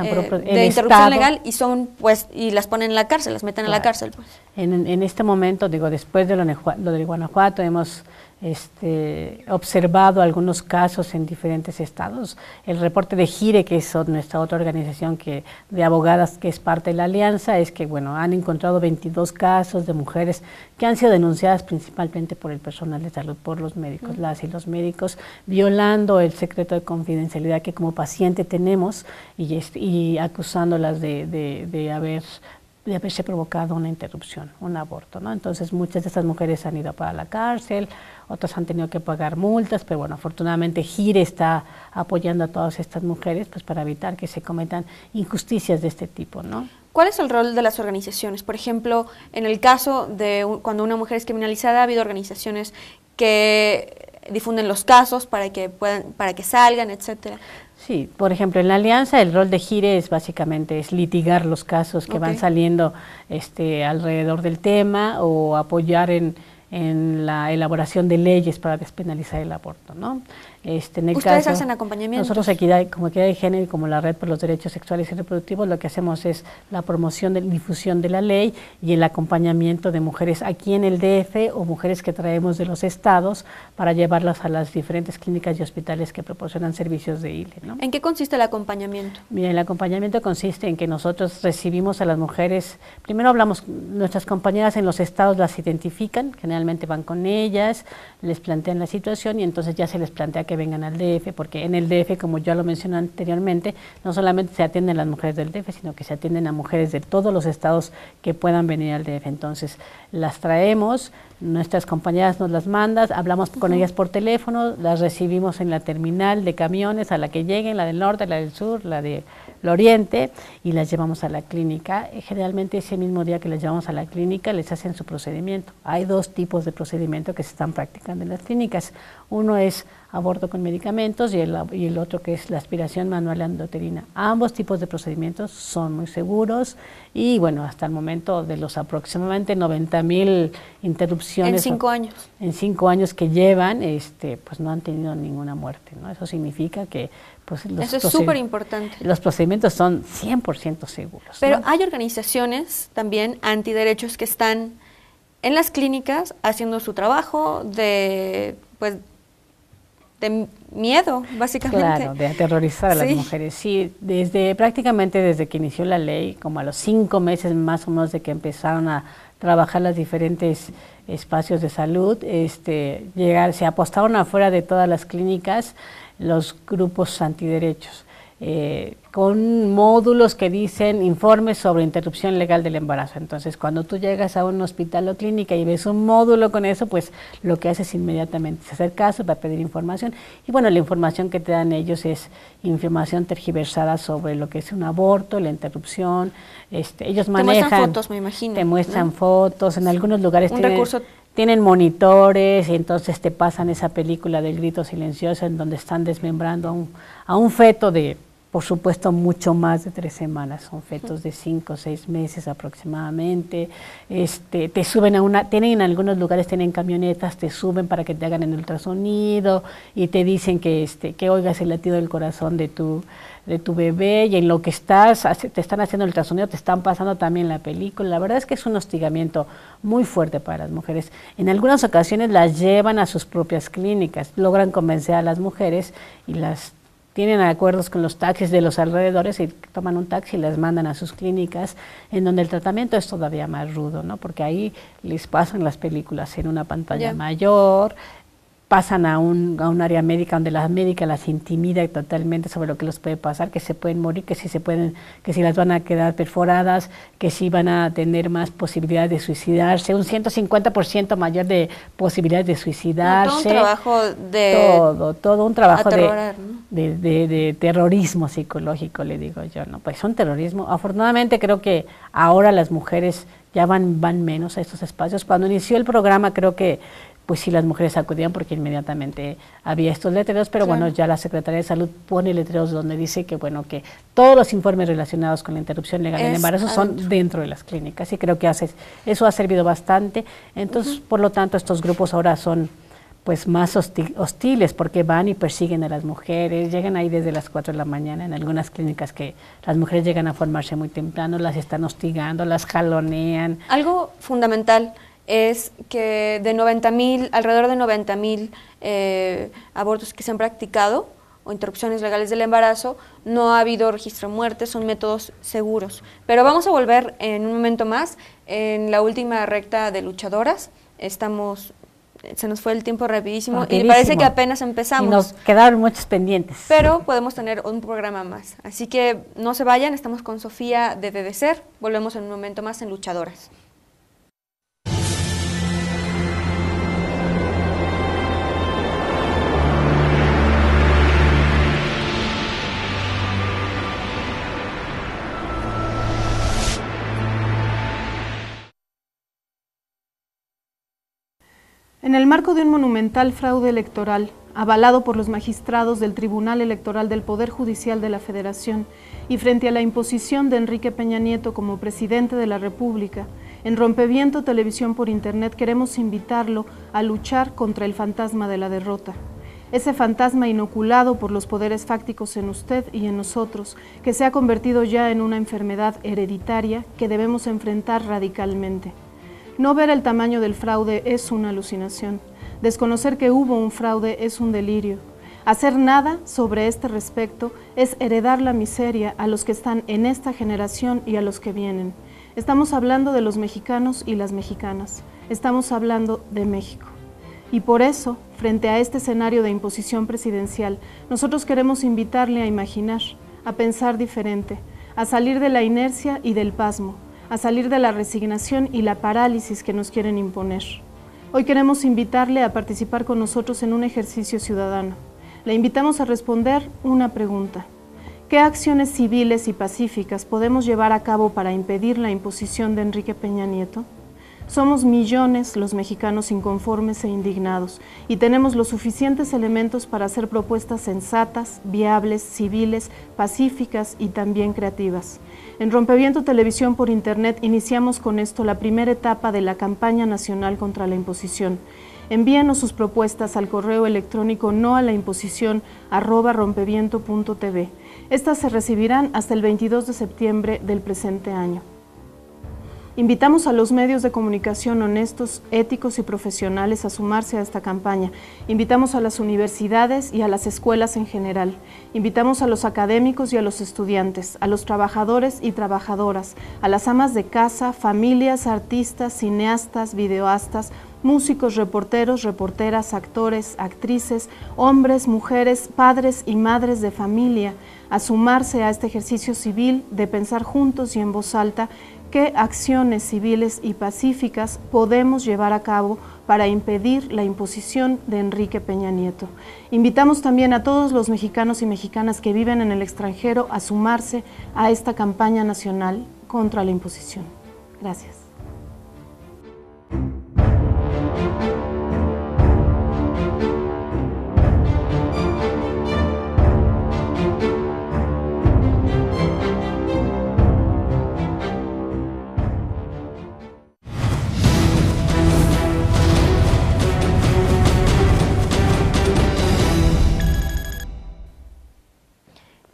eh, de interrupción legal y son pues y las ponen en la cárcel, las meten en la cárcel. Pues en, este momento, digo, después de lo, lo de Guanajuato, hemos este, observado algunos casos en diferentes estados. El reporte de GIRE, que es nuestra otra organización que, de abogadas que es parte de la alianza, es que bueno, han encontrado 22 casos de mujeres que han sido denunciadas principalmente por el personal de salud, por los médicos, mm. las y los médicos, violando el secreto de confidencialidad que como paciente tenemos y, este, acusándolas de haber de haberse provocado una interrupción, un aborto. ¿no? Entonces muchas de estas mujeres han ido para la cárcel, otras han tenido que pagar multas, pero bueno, afortunadamente GIRE está apoyando a todas estas mujeres pues, para evitar que se cometan injusticias de este tipo. ¿no? ¿Cuál es el rol de las organizaciones? Por ejemplo, en el caso de cuando una mujer es criminalizada, ha habido organizaciones que difunden los casos para que puedan, para que salgan, etcétera. Sí, por ejemplo, en la alianza el rol de Gire es básicamente es litigar los casos que van saliendo este, alrededor del tema o apoyar en, en la elaboración de leyes para despenalizar el aborto, ¿no? Este, ¿Ustedes hacen acompañamiento? Nosotros como Equidad de Género y como la Red por los Derechos Sexuales y Reproductivos lo que hacemos es la promoción de difusión de la ley y el acompañamiento de mujeres aquí en el DF o mujeres que traemos de los estados para llevarlas a las diferentes clínicas y hospitales que proporcionan servicios de ILE. ¿En qué consiste el acompañamiento? Mira, el acompañamiento consiste en que nosotros recibimos a las mujeres, primero hablamos, nuestras compañeras en los estados las identifican, generalmente van con ellas, les plantean la situación y entonces ya se les plantea que vengan al DF, porque en el DF, como ya lo mencioné anteriormente, no solamente se atienden las mujeres del DF, sino que se atienden a mujeres de todos los estados que puedan venir al DF. Entonces, las traemos, nuestras compañeras nos las mandan, hablamos con ellas por teléfono, las recibimos en la terminal de camiones a la que lleguen, la del norte, la del sur, la del oriente, y las llevamos a la clínica. Eh, generalmente ese mismo día que las llevamos a la clínica les hacen su procedimiento. Hay dos tipos de procedimiento que se están practicando en las clínicas. Uno es aborto con medicamentos y el, y el otro que es la aspiración manual endoterina. Ambos tipos de procedimientos son muy seguros y bueno, hasta el momento de los aproximadamente 90 mil interrupciones. En cinco años. En cinco años que llevan, este, pues no han tenido ninguna muerte, ¿no? Eso significa que pues Eso es súper importante. Los procedimientos son 100% seguros. Pero hay organizaciones también antiderechos que están en las clínicas haciendo su trabajo de pues de miedo, básicamente. Claro, de aterrorizar a las mujeres. Sí, desde prácticamente desde que inició la ley, como a los cinco meses más o menos de que empezaron a trabajar los diferentes espacios de salud, este, llegar, se apostaron afuera de todas las clínicas los grupos antiderechos. Eh, con módulos que dicen informes sobre interrupción legal del embarazo. Entonces, cuando tú llegas a un hospital o clínica y ves un módulo con eso, pues lo que haces inmediatamente es hacer caso para pedir información. Y bueno, la información que te dan ellos es información tergiversada sobre lo que es un aborto, la interrupción. Este, ellos manejan. Te muestran fotos, me imagino. Te muestran fotos. En algunos lugares tienen, tienen monitores y entonces te pasan esa película del grito silencioso en donde están desmembrando a un, a un feto de por supuesto, mucho más de tres semanas, son fetos de cinco o seis meses aproximadamente. Este, te suben a una, tienen en algunos lugares, tienen camionetas, te suben para que te hagan el ultrasonido y te dicen que, este, que oigas el latido del corazón de tu, de tu bebé y en lo que estás, te están haciendo el ultrasonido, te están pasando también la película. La verdad es que es un hostigamiento muy fuerte para las mujeres. En algunas ocasiones las llevan a sus propias clínicas, logran convencer a las mujeres y las tienen acuerdos con los taxis de los alrededores y toman un taxi y las mandan a sus clínicas, en donde el tratamiento es todavía más rudo, ¿no? Porque ahí les pasan las películas en una pantalla mayor, pasan a un, a un área médica donde la médica las intimida totalmente sobre lo que les puede pasar, que se pueden morir, que si se pueden, que si las van a quedar perforadas, que si van a tener más posibilidades de suicidarse, un 150% mayor de posibilidades de suicidarse. todo un trabajo de todo, todo un trabajo de, terrorismo psicológico, le digo yo, no, pues son terrorismo. Afortunadamente creo que ahora las mujeres ya van, van menos a estos espacios. Cuando inició el programa creo que pues sí las mujeres acudían porque inmediatamente había estos letreros, pero bueno, ya la Secretaría de Salud pone letreros donde dice que bueno, que todos los informes relacionados con la interrupción legal del embarazo son dentro de las clínicas y creo que hace, eso ha servido bastante. Entonces, por lo tanto, estos grupos ahora son pues más hostiles porque van y persiguen a las mujeres, llegan ahí desde las 4 de la mañana en algunas clínicas que las mujeres llegan a formarse muy temprano, las están hostigando, las jalonean. Algo fundamental es que de 90 mil, alrededor de 90 mil eh, abortos que se han practicado o interrupciones legales del embarazo, no ha habido registro de muertes, son métodos seguros. Pero vamos a volver en un momento más, en la última recta de luchadoras, estamos se nos fue el tiempo rapidísimo y parece que apenas empezamos. nos quedaron muchos pendientes. Pero podemos tener un programa más. Así que no se vayan, estamos con Sofía de ser Volvemos en un momento más en Luchadoras. En el marco de un monumental fraude electoral, avalado por los magistrados del Tribunal Electoral del Poder Judicial de la Federación, y frente a la imposición de Enrique Peña Nieto como presidente de la República, en Rompeviento Televisión por Internet queremos invitarlo a luchar contra el fantasma de la derrota. Ese fantasma inoculado por los poderes fácticos en usted y en nosotros, que se ha convertido ya en una enfermedad hereditaria que debemos enfrentar radicalmente. No ver el tamaño del fraude es una alucinación. Desconocer que hubo un fraude es un delirio. Hacer nada sobre este respecto es heredar la miseria a los que están en esta generación y a los que vienen. Estamos hablando de los mexicanos y las mexicanas. Estamos hablando de México. Y por eso, frente a este escenario de imposición presidencial, nosotros queremos invitarle a imaginar, a pensar diferente, a salir de la inercia y del pasmo, a salir de la resignación y la parálisis que nos quieren imponer. Hoy queremos invitarle a participar con nosotros en un ejercicio ciudadano. Le invitamos a responder una pregunta. ¿Qué acciones civiles y pacíficas podemos llevar a cabo para impedir la imposición de Enrique Peña Nieto? Somos millones los mexicanos inconformes e indignados y tenemos los suficientes elementos para hacer propuestas sensatas, viables, civiles, pacíficas y también creativas. En Rompeviento Televisión por Internet iniciamos con esto la primera etapa de la campaña nacional contra la imposición. Envíanos sus propuestas al correo electrónico no a la imposición arroba rompeviento.tv. Estas se recibirán hasta el 22 de septiembre del presente año. Invitamos a los medios de comunicación honestos, éticos y profesionales a sumarse a esta campaña. Invitamos a las universidades y a las escuelas en general. Invitamos a los académicos y a los estudiantes, a los trabajadores y trabajadoras, a las amas de casa, familias, artistas, cineastas, videoastas, músicos, reporteros, reporteras, actores, actrices, hombres, mujeres, padres y madres de familia, a sumarse a este ejercicio civil de pensar juntos y en voz alta qué acciones civiles y pacíficas podemos llevar a cabo para impedir la imposición de Enrique Peña Nieto. Invitamos también a todos los mexicanos y mexicanas que viven en el extranjero a sumarse a esta campaña nacional contra la imposición. Gracias.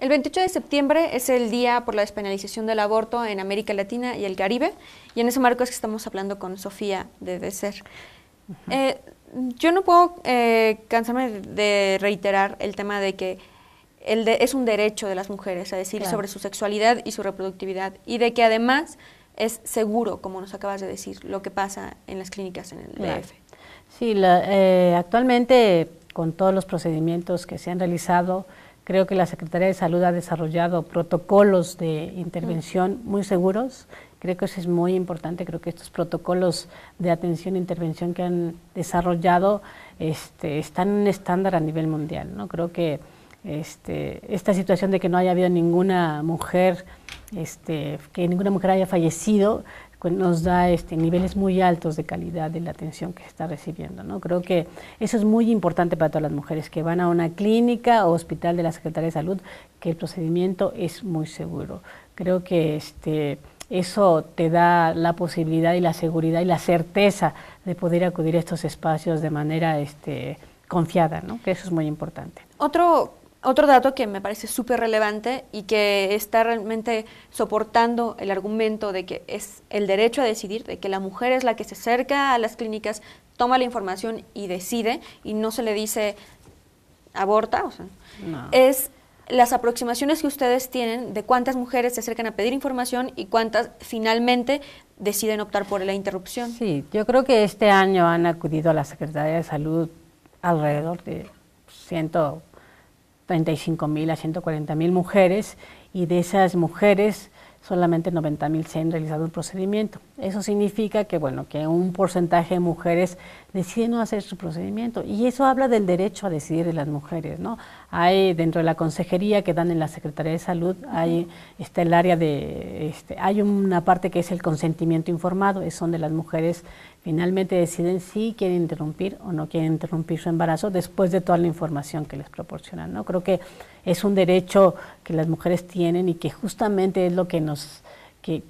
El 28 de septiembre es el día por la despenalización del aborto en América Latina y el Caribe, y en ese marco es que estamos hablando con Sofía de Deser. Eh, yo no puedo eh, cansarme de reiterar el tema de que el es un derecho de las mujeres a decir sobre su sexualidad y su reproductividad, y de que además es seguro, como nos acabas de decir, lo que pasa en las clínicas en el DF. Sí, eh, actualmente con todos los procedimientos que se han realizado, Creo que la Secretaría de Salud ha desarrollado protocolos de intervención muy seguros. Creo que eso es muy importante. Creo que estos protocolos de atención e intervención que han desarrollado este, están en un estándar a nivel mundial. ¿no? Creo que este, esta situación de que no haya habido ninguna mujer, este, que ninguna mujer haya fallecido, pues nos da este, niveles muy altos de calidad de la atención que está recibiendo. ¿no? Creo que eso es muy importante para todas las mujeres que van a una clínica o hospital de la Secretaría de Salud, que el procedimiento es muy seguro. Creo que este, eso te da la posibilidad y la seguridad y la certeza de poder acudir a estos espacios de manera este, confiada, ¿no? que eso es muy importante. Otro otro dato que me parece súper relevante y que está realmente soportando el argumento de que es el derecho a decidir, de que la mujer es la que se acerca a las clínicas, toma la información y decide, y no se le dice aborta, o sea, es las aproximaciones que ustedes tienen de cuántas mujeres se acercan a pedir información y cuántas finalmente deciden optar por la interrupción. Sí, yo creo que este año han acudido a la Secretaría de Salud alrededor de ciento 35 mil a mil mujeres y de esas mujeres solamente 90.000 se han realizado el procedimiento. Eso significa que, bueno, que un porcentaje de mujeres deciden no hacer su procedimiento y eso habla del derecho a decidir de las mujeres, ¿no? Hay dentro de la consejería que dan en la Secretaría de Salud, hay, está el área de, este, hay una parte que es el consentimiento informado, es donde las mujeres finalmente deciden si quieren interrumpir o no quieren interrumpir su embarazo después de toda la información que les proporcionan. ¿no? Creo que es un derecho que las mujeres tienen y que justamente es lo que nos... Que,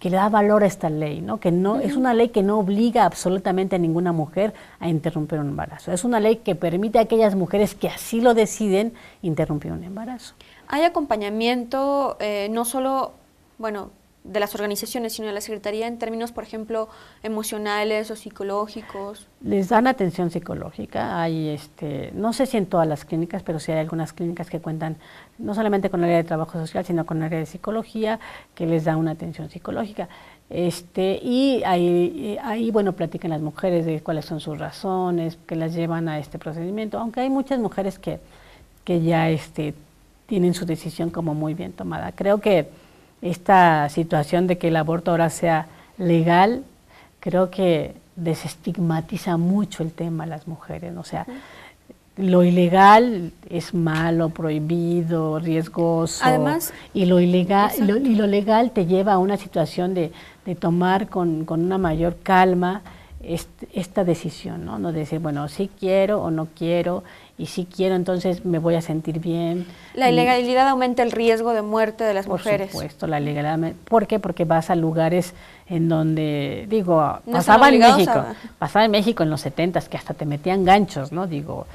le da valor a esta ley, ¿no? Que no es una ley que no obliga absolutamente a ninguna mujer a interrumpir un embarazo. Es una ley que permite a aquellas mujeres que así lo deciden interrumpir un embarazo. Hay acompañamiento eh, no solo, bueno, de las organizaciones, sino de la Secretaría en términos, por ejemplo, emocionales o psicológicos? Les dan atención psicológica, hay, este, no sé si en todas las clínicas, pero sí hay algunas clínicas que cuentan no solamente con el área de trabajo social, sino con el área de psicología, que les da una atención psicológica. Este, y ahí, ahí, bueno, platican las mujeres de cuáles son sus razones, que las llevan a este procedimiento, aunque hay muchas mujeres que, que ya este, tienen su decisión como muy bien tomada. Creo que esta situación de que el aborto ahora sea legal, creo que desestigmatiza mucho el tema a las mujeres. O sea, lo ilegal es malo, prohibido, riesgoso. y lo ilegal, y lo legal te lleva a una situación de, tomar con, una mayor calma esta decisión, ¿no? No decir, bueno, sí quiero o no quiero, y si quiero, entonces me voy a sentir bien. La ilegalidad aumenta el riesgo de muerte de las mujeres. Por supuesto, la ilegalidad. ¿Por qué? Porque vas a lugares en donde, digo, pasaba en México, pasaba en México en los 70 que hasta te metían ganchos, ¿no? Digo,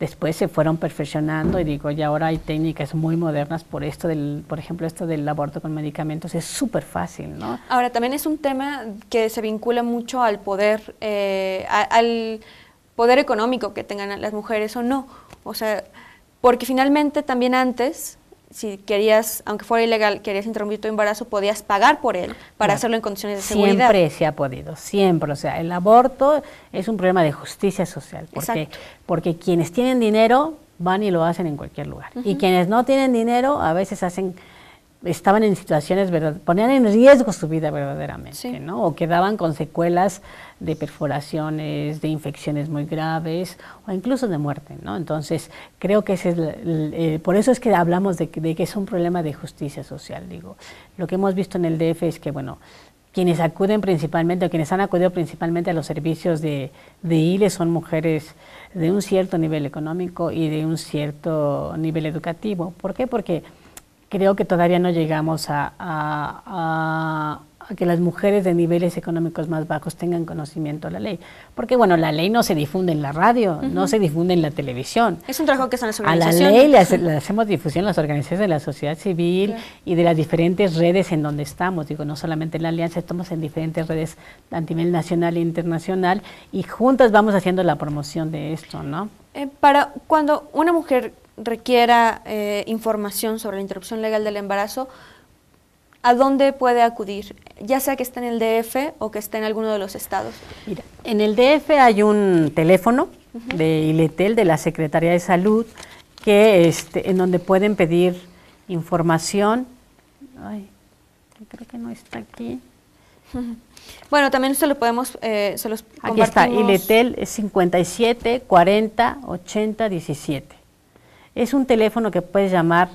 después se fueron perfeccionando y digo, y ahora hay técnicas muy modernas por esto del, por ejemplo, esto del aborto con medicamentos es súper fácil, ¿no? Ahora también es un tema que se vincula mucho al poder, eh, al poder económico que tengan las mujeres o no. O sea, porque finalmente también antes, si querías, aunque fuera ilegal, querías interrumpir tu embarazo, podías pagar por él para hacerlo en condiciones de seguridad. Siempre se ha podido, siempre. O sea, el aborto es un problema de justicia social. Porque, porque quienes tienen dinero van y lo hacen en cualquier lugar. Y quienes no tienen dinero a veces hacen estaban en situaciones, ponían en riesgo su vida verdaderamente, ¿no? O quedaban con secuelas de perforaciones, de infecciones muy graves o incluso de muerte, Entonces, creo que es el, por eso es que hablamos de, que es un problema de justicia social, digo. Lo que hemos visto en el DF es que, bueno, quienes acuden principalmente o quienes han acudido principalmente a los servicios de, de ILE son mujeres de un cierto nivel económico y de un cierto nivel educativo. ¿Por qué? Porque creo que todavía no llegamos a, que las mujeres de niveles económicos más bajos tengan conocimiento de la ley. Porque, bueno, la ley no se difunde en la radio, no se difunde en la televisión. Es un trabajo que son las organizaciones. A la ley le, hacemos difusión las organizaciones de la sociedad civil y de las diferentes redes en donde estamos. Digo, no solamente en la Alianza, estamos en diferentes redes a nivel nacional e internacional y juntas vamos haciendo la promoción de esto, ¿no? Eh, para cuando una mujer requiera eh, información sobre la interrupción legal del embarazo, ¿a dónde puede acudir? Ya sea que esté en el DF o que esté en alguno de los estados. Mira, en el DF hay un teléfono de ILETEL, de la Secretaría de Salud, que este, en donde pueden pedir información. Ay, creo que no está aquí. Bueno, también se lo podemos, eh, se los Aquí está, ILETEL 57 40 80 17. Es un teléfono que puedes llamar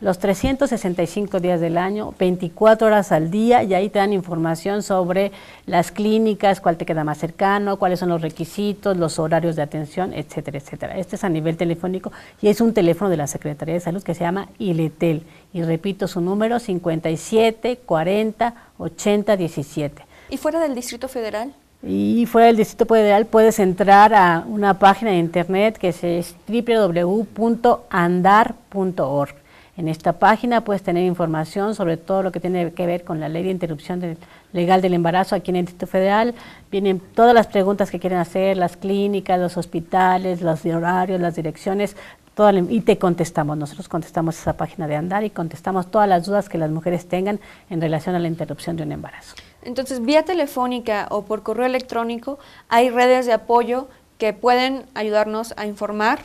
los 365 días del año, 24 horas al día, y ahí te dan información sobre las clínicas, cuál te queda más cercano, cuáles son los requisitos, los horarios de atención, etcétera, etcétera. Este es a nivel telefónico y es un teléfono de la Secretaría de Salud que se llama ILETEL. Y repito su número, 57 40 80 17. ¿Y fuera del Distrito Federal? Y fuera del Distrito Federal puedes entrar a una página de internet que es www.andar.org. En esta página puedes tener información sobre todo lo que tiene que ver con la ley de interrupción legal del embarazo aquí en el Distrito Federal. Vienen todas las preguntas que quieren hacer, las clínicas, los hospitales, los horarios, las direcciones, y te contestamos. Nosotros contestamos esa página de andar y contestamos todas las dudas que las mujeres tengan en relación a la interrupción de un embarazo. Entonces, vía telefónica o por correo electrónico, hay redes de apoyo que pueden ayudarnos a informar,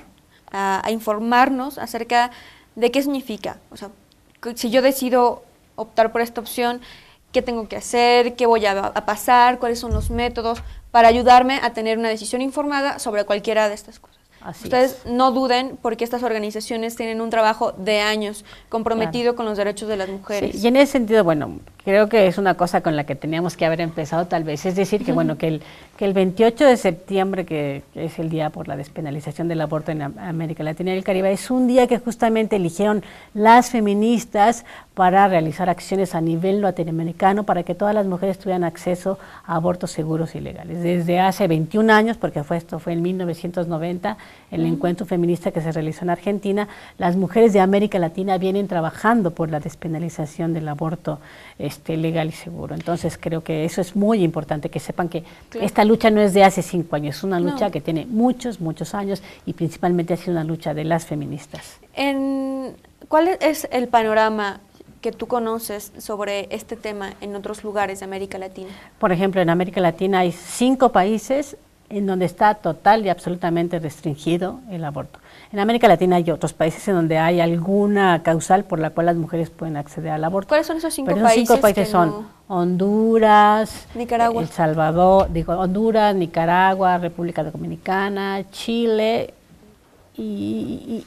a, informarnos acerca de qué significa. O sea, si yo decido optar por esta opción, qué tengo que hacer, qué voy a pasar, cuáles son los métodos para ayudarme a tener una decisión informada sobre cualquiera de estas cosas. Ustedes no duden porque estas organizaciones tienen un trabajo de años comprometido con los derechos de las mujeres. Y en ese sentido, bueno, creo que es una cosa con la que teníamos que haber empezado tal vez. Es decir, que bueno, que el, que el 28 de septiembre, que, que, es el día por la despenalización del aborto en América Latina y el Caribe, es un día que justamente eligieron las feministas para realizar acciones a nivel latinoamericano para que todas las mujeres tuvieran acceso a abortos seguros y legales. Desde hace 21 años, porque fue esto fue en 1990, el encuentro feminista que se realizó en Argentina, las mujeres de América Latina vienen trabajando por la despenalización del aborto este, legal y seguro. Entonces creo que eso es muy importante, que sepan que esta lucha no es de hace cinco años, es una lucha que tiene muchos, muchos años y principalmente ha sido una lucha de las feministas. En, ¿Cuál es el panorama que tú conoces sobre este tema en otros lugares de América Latina? Por ejemplo, en América Latina hay cinco países en donde está total y absolutamente restringido el aborto. En América Latina hay otros países en donde hay alguna causal por la cual las mujeres pueden acceder al aborto. ¿Cuáles son esos cinco países? Cinco países son Honduras, Nicaragua. El Salvador, digo, Honduras, Nicaragua, República Dominicana, Chile y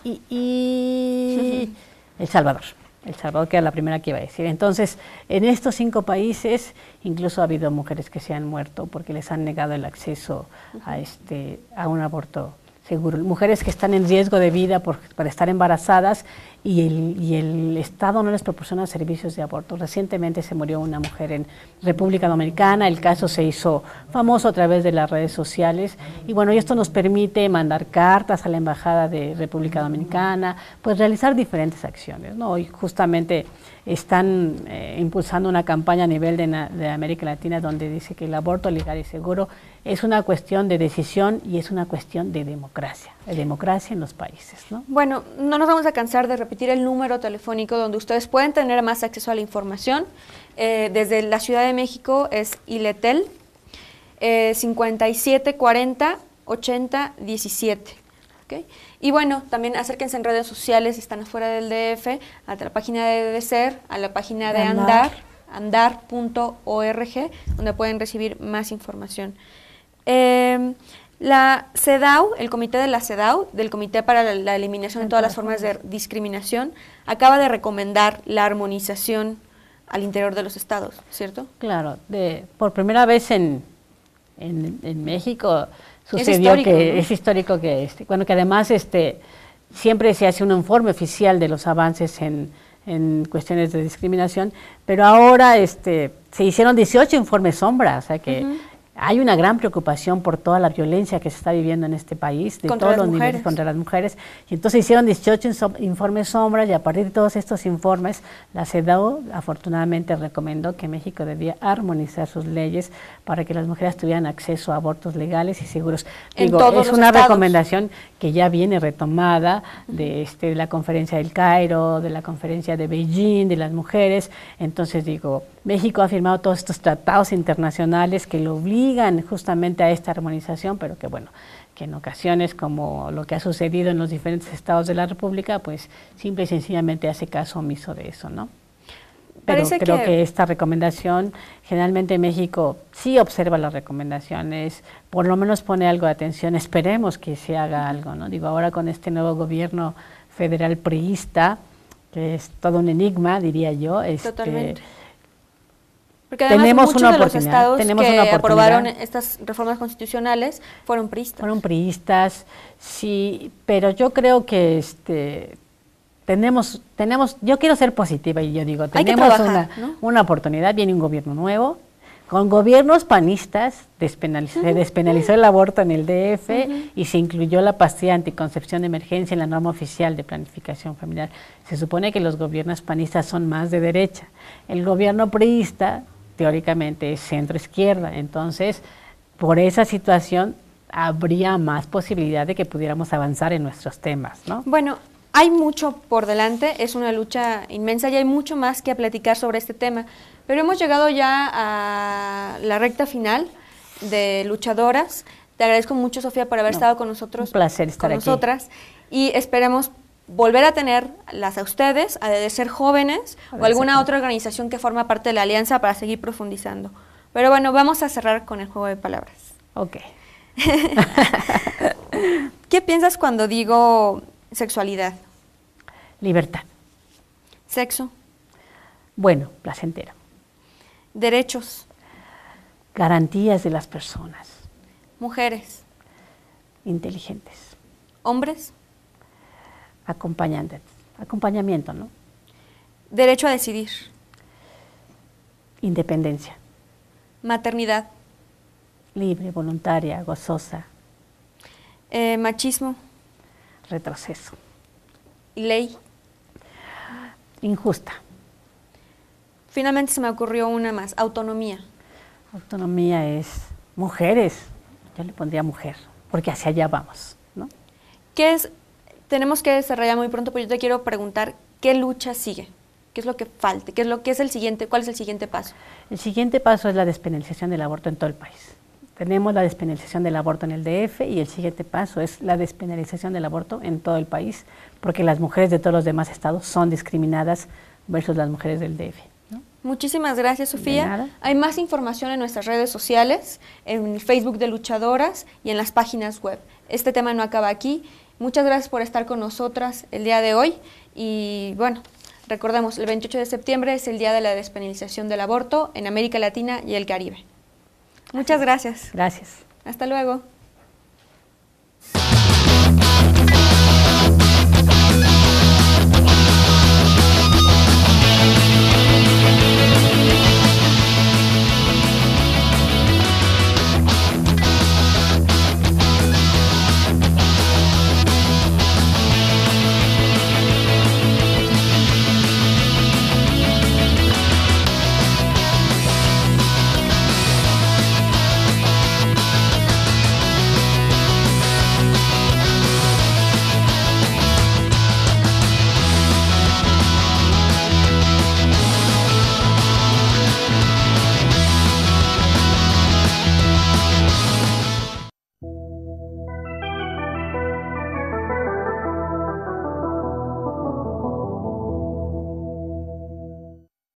El Salvador. El Salvador, que era la primera que iba a decir. Entonces, en estos cinco países incluso ha habido mujeres que se han muerto porque les han negado el acceso a, este, a un aborto seguro. Mujeres que están en riesgo de vida por, estar embarazadas y el, Estado no les proporciona servicios de aborto. Recientemente se murió una mujer en República Dominicana, el caso se hizo famoso a través de las redes sociales y bueno, y esto nos permite mandar cartas a la Embajada de República Dominicana, pues realizar diferentes acciones, ¿no? Y justamente están eh, impulsando una campaña a nivel de, América Latina donde dice que el aborto legal y seguro es una cuestión de decisión y es una cuestión de democracia, de democracia en los países. ¿no? Bueno, no nos vamos a cansar de repetir el número telefónico donde ustedes pueden tener más acceso a la información. Eh, desde la Ciudad de México es ILETEL 57 40 80 ¿okay? Y bueno, también acérquense en redes sociales si están afuera del DF, a la página de DECER, a la página de, Andar, andar.org, donde pueden recibir más información. Em, la CEDAW, el comité de la CEDAW, del Comité para la, Eliminación de todas las formas de discriminación, acaba de recomendar la armonización al interior de los estados, ¿cierto? Claro, de, por primera vez en, en, México sucedió que es histórico que este, bueno, que además este siempre se hace un informe oficial de los avances en, cuestiones de discriminación, pero ahora este se hicieron 18 informes sombras, o sea que hay una gran preocupación por toda la violencia que se está viviendo en este país, de todos los niveles contra las mujeres. Y entonces hicieron 18 informes sombras y a partir de todos estos informes, la CEDAW afortunadamente recomendó que México debía armonizar sus leyes para que las mujeres tuvieran acceso a abortos legales y seguros. Digo, es una recomendación que ya viene retomada de, este, de la conferencia del Cairo, de la conferencia de Beijing, de las mujeres. Entonces digo, México ha firmado todos estos tratados internacionales que lo obligan justamente a esta armonización, pero que bueno, que en ocasiones como lo que ha sucedido en los diferentes estados de la República, pues simple y sencillamente hace caso omiso de eso, ¿no? Pero creo que... esta recomendación, generalmente México sí observa las recomendaciones, por lo menos pone algo de atención, esperemos que se haga algo, ¿no? Digo, ahora con este nuevo gobierno federal priista, que es todo un enigma, diría yo, este, Totalmente porque además tenemos una de los estados tenemos que aprobaron estas reformas constitucionales fueron priistas. Fueron priistas, sí, pero yo creo que este tenemos, tenemos, yo quiero ser positiva y yo digo, tenemos una, oportunidad, viene un gobierno nuevo, con gobiernos panistas se despenalizó el aborto en el DF y se incluyó la pastilla anticoncepción de emergencia en la norma oficial de planificación familiar. Se supone que los gobiernos panistas son más de derecha. El gobierno priista teóricamente es centro izquierda. Entonces, por esa situación habría más posibilidad de que pudiéramos avanzar en nuestros temas, ¿no? Bueno, hay mucho por delante, es una lucha inmensa y hay mucho más que platicar sobre este tema, pero hemos llegado ya a la recta final de luchadoras. Te agradezco mucho, Sofía, por haber estado con nosotros. Un placer estar con aquí. nosotras y esperamos volver a tenerlas a ustedes, a de ser jóvenes o alguna otra organización que forma parte de la alianza para seguir profundizando. Pero bueno, vamos a cerrar con el juego de palabras. Ok. ¿Qué piensas cuando digo sexualidad? Libertad. Sexo. Bueno, placentero. Derechos. Garantías de las personas. Mujeres. Inteligentes. Hombres acompañamiento, ¿no? Derecho a decidir. Independencia. Maternidad. Libre, voluntaria, gozosa. Eh, machismo. Retroceso. Ley. Injusta. Finalmente se me ocurrió una más, autonomía. Autonomía es mujeres. Yo le pondría mujer, porque hacia allá vamos. ¿no? ¿Qué es tenemos que desarrollar muy pronto, pero pues yo te quiero preguntar qué lucha sigue. ¿Qué es lo que falta? ¿Qué es lo que es el siguiente? ¿Cuál es el siguiente paso? El siguiente paso es la despenalización del aborto en todo el país. Tenemos la despenalización del aborto en el DF y el siguiente paso es la despenalización del aborto en todo el país, porque las mujeres de todos los demás estados son discriminadas versus las mujeres del DF. Muchísimas gracias, Sofía. Hay más información en nuestras redes sociales, en el Facebook de Luchadoras y en las páginas web. Este tema no acaba aquí. Muchas gracias por estar con nosotras el día de hoy y bueno, recordamos el 28 de septiembre es el día de la despenalización del aborto en América Latina y el Caribe. Muchas gracias. Gracias. Hasta luego.